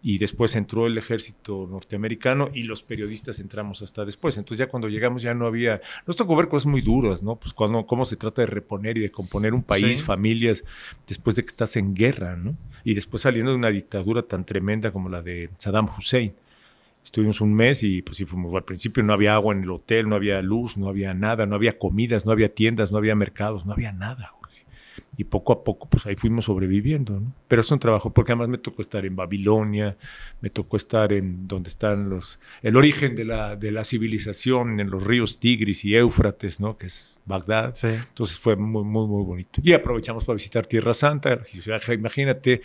y después entró el ejército norteamericano y los periodistas entramos hasta después. Entonces ya cuando llegamos ya no había, nos tocó ver cosas muy duras, ¿no? Pues cuando, cómo se trata de reponer y de componer un país, familias, después de que estás en guerra, ¿no? Y después saliendo de una dictadura tan tremenda como la de Saddam Hussein. Estuvimos un mes y pues sí fuimos al principio, no había agua en el hotel, no había luz, no había nada, no había comidas, no había tiendas, no había mercados, no había nada y poco a poco, pues ahí fuimos sobreviviendo, ¿no? Pero es un trabajo, porque además me tocó estar en Babilonia, me tocó estar en donde están los, el origen de la, de la civilización, en los ríos Tigris y Éufrates, ¿no? Que es Bagdad. Entonces fue muy, muy, muy bonito. Y aprovechamos para visitar Tierra Santa, imagínate,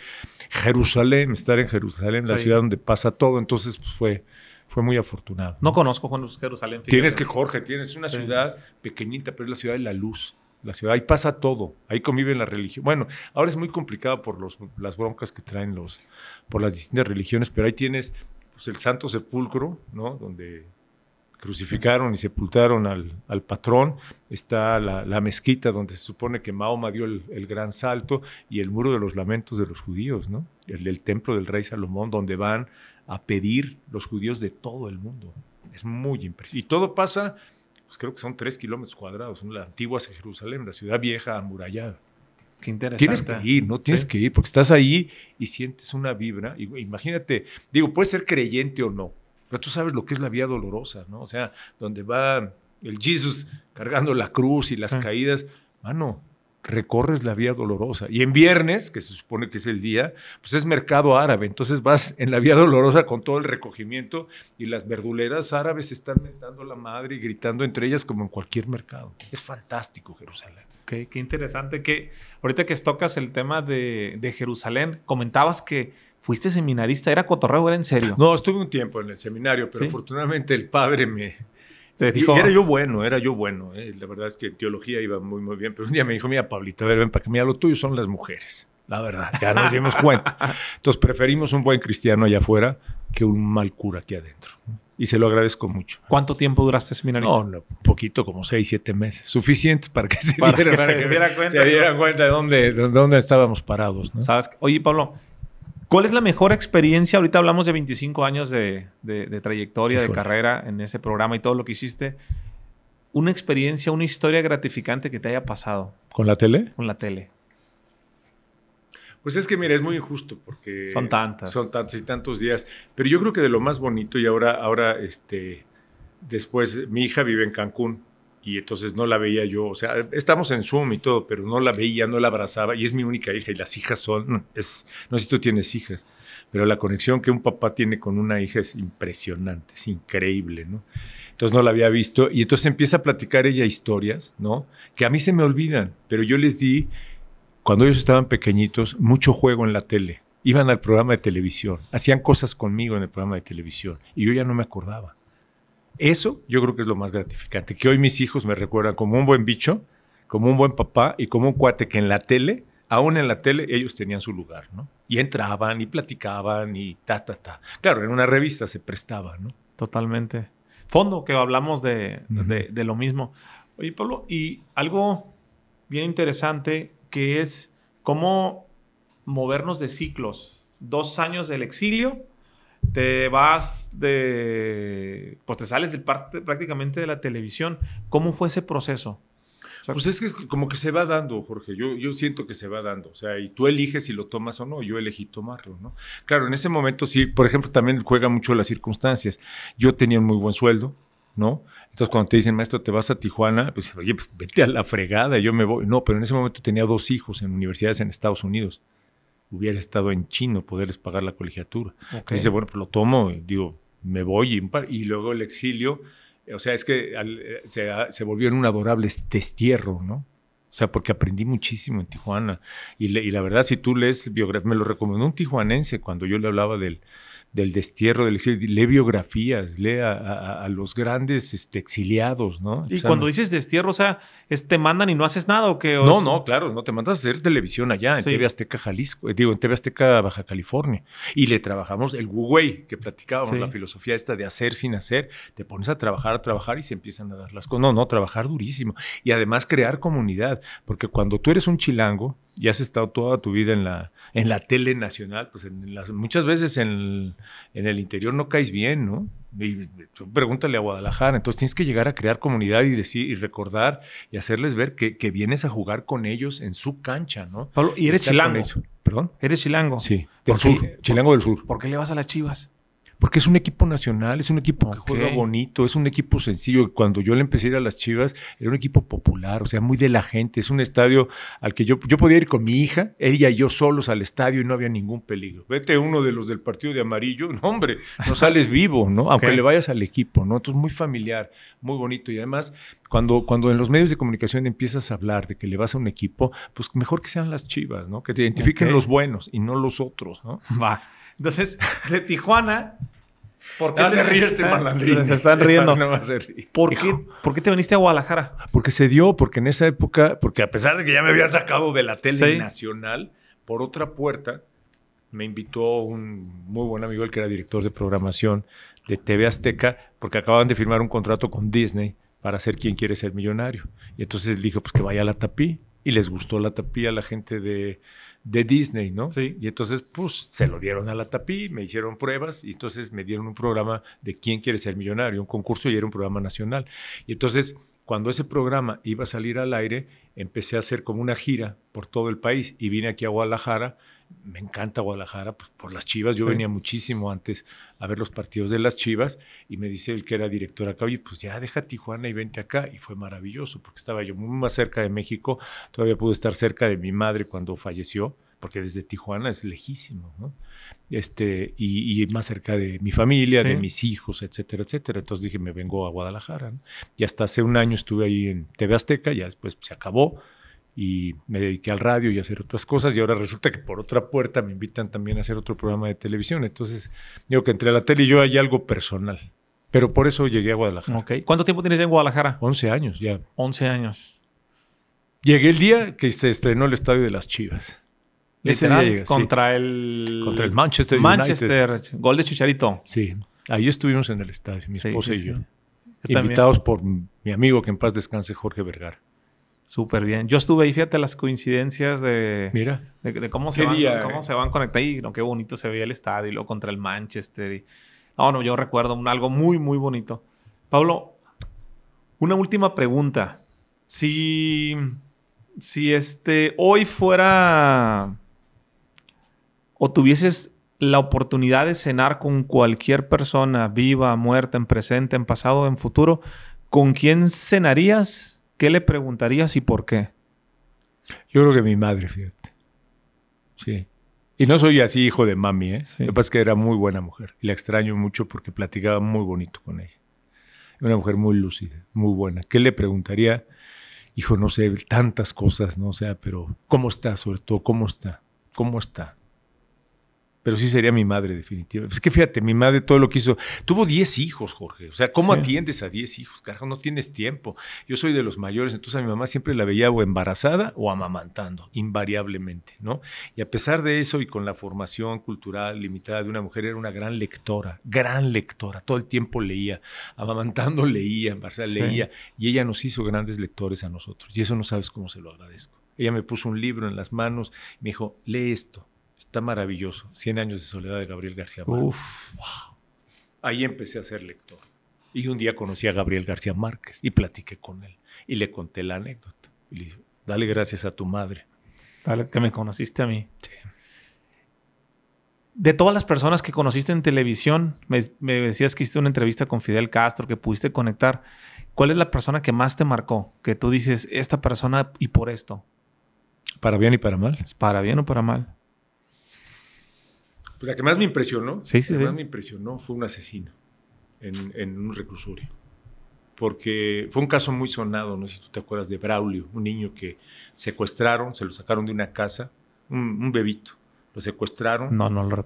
Jerusalén, estar en Jerusalén, la ciudad donde pasa todo, entonces pues, fue fue muy afortunado. No, conozco Juan Jerusalén. Tienes que, Jorge, tienes una ciudad pequeñita, pero es la ciudad de la luz la ciudad. Ahí pasa todo, ahí conviven la religión. Bueno, ahora es muy complicado por las broncas que traen los, por las distintas religiones, pero ahí tienes pues, el Santo Sepulcro, ¿no? Donde crucificaron y sepultaron al, patrón, está la, mezquita donde se supone que Mahoma dio el, el, gran salto y el muro de los lamentos de los judíos, ¿no? El del templo del rey Salomón, donde van a pedir los judíos de todo el mundo. Es muy impresionante. Y todo pasa pues creo que son tres kilómetros cuadrados, la antigua Jerusalén, la ciudad vieja amurallada. Qué interesante. Tienes que ir, ¿no? Tienes que ir, porque estás ahí y sientes una vibra. Imagínate, digo, puedes ser creyente o no, pero tú sabes lo que es la vía dolorosa, ¿no? O sea, donde va el Jesús cargando la cruz y las caídas. Mano, recorres la vía dolorosa. Y en viernes, que se supone que es el día, pues es mercado árabe. Entonces vas en la vía dolorosa con todo el recogimiento y las verduleras árabes están mentando la madre y gritando entre ellas como en cualquier mercado. Es fantástico Jerusalén. qué interesante. Que ahorita que tocas el tema de, Jerusalén, comentabas que fuiste seminarista, ¿era cotorreo era en serio? No, estuve un tiempo en el seminario, pero afortunadamente el padre me, dijo, era ah". yo bueno, era yo bueno. ¿eh? La verdad es que en teología iba muy, muy bien. Pero un día me dijo, mira, Pablito, a ver, ven para que mira, lo tuyo son las mujeres. La verdad, ya nos dimos cuenta. Entonces preferimos un buen cristiano allá afuera que un mal cura aquí adentro. Y se lo agradezco mucho. ¿Cuánto tiempo duraste seminarista? Un poquito, como seis, siete meses. Suficiente para que se, cuenta, dieran cuenta de dónde, dónde estábamos parados. ¿Sabes? Oye, Pablo, ¿Cuál es la mejor experiencia? Ahorita hablamos de 25 años de, trayectoria, de carrera en ese programa y todo lo que hiciste. Una experiencia, una historia gratificante que te haya pasado. ¿Con la tele? Con la tele. Pues es que, mira, es muy injusto porque... Son tantas. Son tantos y tantos días. Pero yo creo que de lo más bonito y ahora, ahora este, después, mi hija vive en Cancún y entonces no la veía yo, o sea, estamos en Zoom y todo, pero no la veía, no la abrazaba y es mi única hija y las hijas son, es, no sé si tú tienes hijas, pero la conexión que un papá tiene con una hija es impresionante, es increíble, ¿no? Entonces no la había visto y entonces empieza a platicar ella historias, ¿no? Que a mí se me olvidan, pero yo les di, cuando ellos estaban pequeñitos, mucho juego en la tele, iban al programa de televisión, hacían cosas conmigo en el programa de televisión y yo ya no me acordaba. Eso yo creo que es lo más gratificante, que hoy mis hijos me recuerdan como un buen bicho, como un buen papá y como un cuate que en la tele, aún en la tele, ellos tenían su lugar, ¿no? Y entraban y platicaban y ta, ta, ta. Claro, en una revista se prestaba, ¿no? Totalmente. Fondo, que hablamos de, lo mismo. Oye, Pablo, y algo bien interesante que es cómo movernos de ciclos. Dos años del exilio, te vas de, pues te sales del parte, prácticamente de la televisión. ¿Cómo fue ese proceso? pues es que como que se va dando, Jorge. Yo, yo siento que se va dando. O sea, y tú eliges si lo tomas o no. Yo elegí tomarlo, ¿no? Claro, en ese momento sí, por ejemplo, también juega mucho las circunstancias. Yo tenía un muy buen sueldo, ¿no? Entonces, cuando te dicen, maestro, te vas a Tijuana, pues, oye, pues vete a la fregada, yo me voy. No, pero en ese momento tenía dos hijos en universidades en Estados Unidos hubiera estado en chino poderles pagar la colegiatura. dice, bueno, pues lo tomo, digo, me voy y, luego el exilio, o sea, es que eh, se, se, volvió en un adorable destierro, ¿no? O sea, porque aprendí muchísimo en Tijuana. Y, y la verdad, si tú lees biografía, me lo recomendó un tijuanense cuando yo le hablaba del, del destierro, del decir, lee biografías, lee a, los grandes este, exiliados, ¿no? Y cuando dices destierro, o sea, ¿te mandan y no haces nada o qué? no, no, claro, no, te mandas a hacer televisión allá, en TV Azteca, Jalisco, eh, digo, en TV Azteca, Baja California. Y le trabajamos el wu que platicábamos, la filosofía esta de hacer sin hacer. Te pones a trabajar, a trabajar y se empiezan a dar las cosas. No, no, trabajar durísimo. Y además crear comunidad, porque cuando tú eres un chilango, ya has estado toda tu vida en la, en la tele nacional, pues las, muchas veces en el, interior no caes bien, ¿no? Y pregúntale a Guadalajara, entonces tienes que llegar a crear comunidad y decir y recordar y hacerles ver que, que vienes a jugar con ellos en su cancha, ¿no? Pablo, y eres chilango. Perdón. Eres chilango. Sí, del sur, chilango del sur. ¿Por qué le vas a las chivas? Porque es un equipo nacional, es un equipo bonito, es un equipo sencillo. Cuando yo le empecé a ir a las Chivas, era un equipo popular, o sea, muy de la gente. Es un estadio al que yo, yo podía ir con mi hija, ella y yo solos al estadio y no había ningún peligro. Vete uno de los del partido de amarillo, no, hombre, no sales vivo, ¿no? Aunque le vayas al equipo, ¿no? Entonces, muy familiar, muy bonito. Y además, cuando, cuando en los medios de comunicación empiezas a hablar de que le vas a un equipo, pues mejor que sean las chivas, ¿no? Que te identifiquen los buenos y no los otros, ¿no? Va. Entonces, de Tijuana. ¿Por qué te este ah, se están riendo. ¿Por, qué, te viniste a Guadalajara? Porque se dio, porque en esa época, porque a pesar de que ya me había sacado de la tele nacional, por otra puerta, me invitó un muy buen amigo, el que era director de programación de TV Azteca, porque acababan de firmar un contrato con Disney para ser quien quiere ser millonario. Y entonces dije, pues que vaya a la tapí. Y les gustó la tapí a la gente de, de Disney, ¿no? Sí. Y entonces, pues, se lo dieron a la tapí, me hicieron pruebas y entonces me dieron un programa de quién quiere ser millonario, un concurso y era un programa nacional. Y entonces, cuando ese programa iba a salir al aire, empecé a hacer como una gira por todo el país y vine aquí a Guadalajara me encanta Guadalajara pues, por las Chivas. Yo venía muchísimo antes a ver los partidos de las Chivas y me dice el que era director acá, oye, pues ya deja Tijuana y vente acá. Y fue maravilloso porque estaba yo muy más cerca de México. Todavía pude estar cerca de mi madre cuando falleció, porque desde Tijuana es lejísimo, ¿no? Este, y, más cerca de mi familia, de mis hijos, etcétera, etcétera. Entonces dije, me vengo a Guadalajara. Y hasta hace un año estuve ahí en TV Azteca, ya después se acabó y me dediqué al radio y a hacer otras cosas y ahora resulta que por otra puerta me invitan también a hacer otro programa de televisión. Entonces, digo que entre la tele y yo hay algo personal. Pero por eso llegué a Guadalajara. ¿Cuánto tiempo tienes en Guadalajara? 11 años ya. 11 años. Llegué el día que se estrenó el Estadio de las Chivas. Ese día contra el... Contra el Manchester Manchester, gol de Chicharito. Sí, ahí estuvimos en el estadio, mi esposa y yo invitados por mi amigo que en paz descanse, Jorge Vergara. Súper bien. Yo estuve ahí, fíjate las coincidencias de, de, cómo, se van, cómo eh. se van conectando. Y qué bonito se veía el estadio y luego contra el Manchester. no, no, yo recuerdo algo muy, muy bonito. Pablo, una última pregunta. Si, si este, hoy fuera o tuvieses la oportunidad de cenar con cualquier persona, viva, muerta, en presente, en pasado, en futuro, ¿con quién cenarías? ¿qué le preguntarías y por qué? Yo creo que mi madre, fíjate. Sí. Y no soy así hijo de mami, ¿eh? Lo que pasa es que era muy buena mujer. Y la extraño mucho porque platicaba muy bonito con ella. Una mujer muy lúcida, muy buena. ¿Qué le preguntaría? Hijo, no sé, tantas cosas, no sé, sea, pero ¿cómo está? Sobre todo, ¿cómo está? ¿Cómo está? Pero sí sería mi madre, definitiva. Es que fíjate, mi madre todo lo que hizo. Tuvo 10 hijos, Jorge. O sea, ¿cómo atiendes a 10 hijos? Carajo, no tienes tiempo. Yo soy de los mayores, entonces a mi mamá siempre la veía o embarazada o amamantando, invariablemente, ¿no? Y a pesar de eso y con la formación cultural limitada de una mujer, era una gran lectora, gran lectora. Todo el tiempo leía. Amamantando leía, embarazada leía. Y ella nos hizo grandes lectores a nosotros. Y eso no sabes cómo se lo agradezco. Ella me puso un libro en las manos y me dijo, lee esto Está maravilloso. 100 años de soledad de Gabriel García Márquez. Wow. Ahí empecé a ser lector. Y un día conocí a Gabriel García Márquez y platiqué con él. Y le conté la anécdota. Y le dije, dale gracias a tu madre. Dale que me conociste a mí. Sí. De todas las personas que conociste en televisión, me, me, decías que hiciste una entrevista con Fidel Castro, que pudiste conectar. ¿Cuál es la persona que más te marcó? Que tú dices, esta persona y por esto. ¿Para bien y para mal? ¿Para bien o para mal? Pues la que más me impresionó, me impresionó fue un asesino en, un reclusorio. Porque fue un caso muy sonado, no sé si tú te acuerdas de Braulio, un niño que secuestraron, se lo sacaron de una casa, un, bebito, lo secuestraron.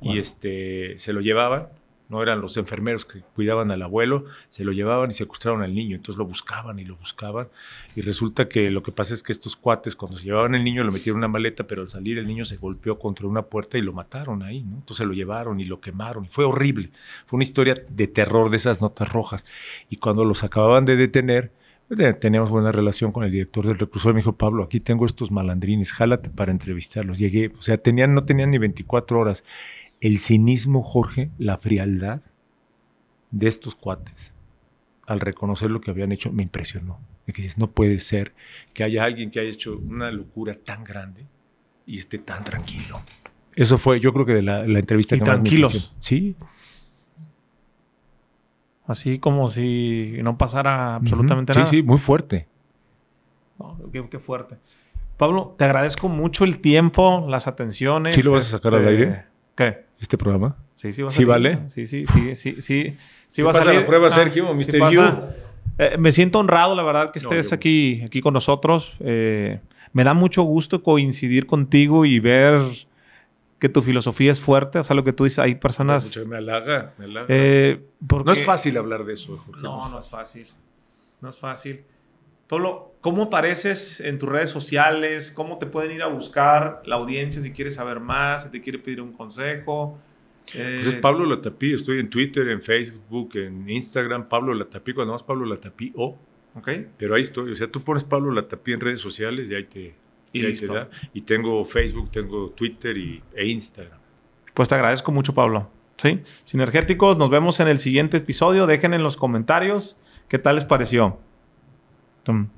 Y este, se lo llevaban no eran los enfermeros que cuidaban al abuelo, se lo llevaban y secuestraron al niño, entonces lo buscaban y lo buscaban y resulta que lo que pasa es que estos cuates cuando se llevaban al niño lo metieron en una maleta, pero al salir el niño se golpeó contra una puerta y lo mataron ahí, ¿no? Entonces lo llevaron y lo quemaron fue horrible, fue una historia de terror de esas notas rojas y cuando los acababan de detener, pues, teníamos buena relación con el director del reclusorio, me dijo, Pablo, aquí tengo estos malandrines, jálate para entrevistarlos. Llegué, o sea, tenían, no tenían ni 24 horas el cinismo, Jorge, la frialdad de estos cuates al reconocer lo que habían hecho me impresionó. De que dices, no puede ser que haya alguien que haya hecho una locura tan grande y esté tan tranquilo. Eso fue, yo creo que de la, entrevista. Y tranquilos. sí. Así como si no pasara absolutamente nada. Sí, sí, muy fuerte. qué, fuerte. Pablo, te agradezco mucho el tiempo, las atenciones. ¿Sí lo vas a sacar al este, aire? ¿Qué? este programa? Sí, sí vale? Sí, sí, sí, sí, va a prueba, ah, Sergio, Mr. Eh, me siento honrado, la verdad, que estés aquí, aquí con nosotros. Eh, me da mucho gusto coincidir contigo y ver que tu filosofía es fuerte, o sea, lo que tú dices, hay personas... me halaga, me halaga. Eh, no es fácil hablar de eso, Jorge. No, no es fácil. No es fácil. Pablo, ¿cómo apareces en tus redes sociales? ¿Cómo te pueden ir a buscar la audiencia si quieres saber más, si te quiere pedir un consejo? pues es eh, Pablo Latapí, estoy en Twitter, en Facebook, en Instagram, Pablo Latapí, cuando más Pablo Latapí O. Ok. Pero ahí estoy, o sea, tú pones Pablo Latapí en redes sociales y ahí te, y, y Y tengo Facebook, tengo Twitter y, e Instagram. Pues te agradezco mucho, Pablo. ¿Sí? Sinergéticos, nos vemos en el siguiente episodio. Dejen en los comentarios qué tal les pareció. tam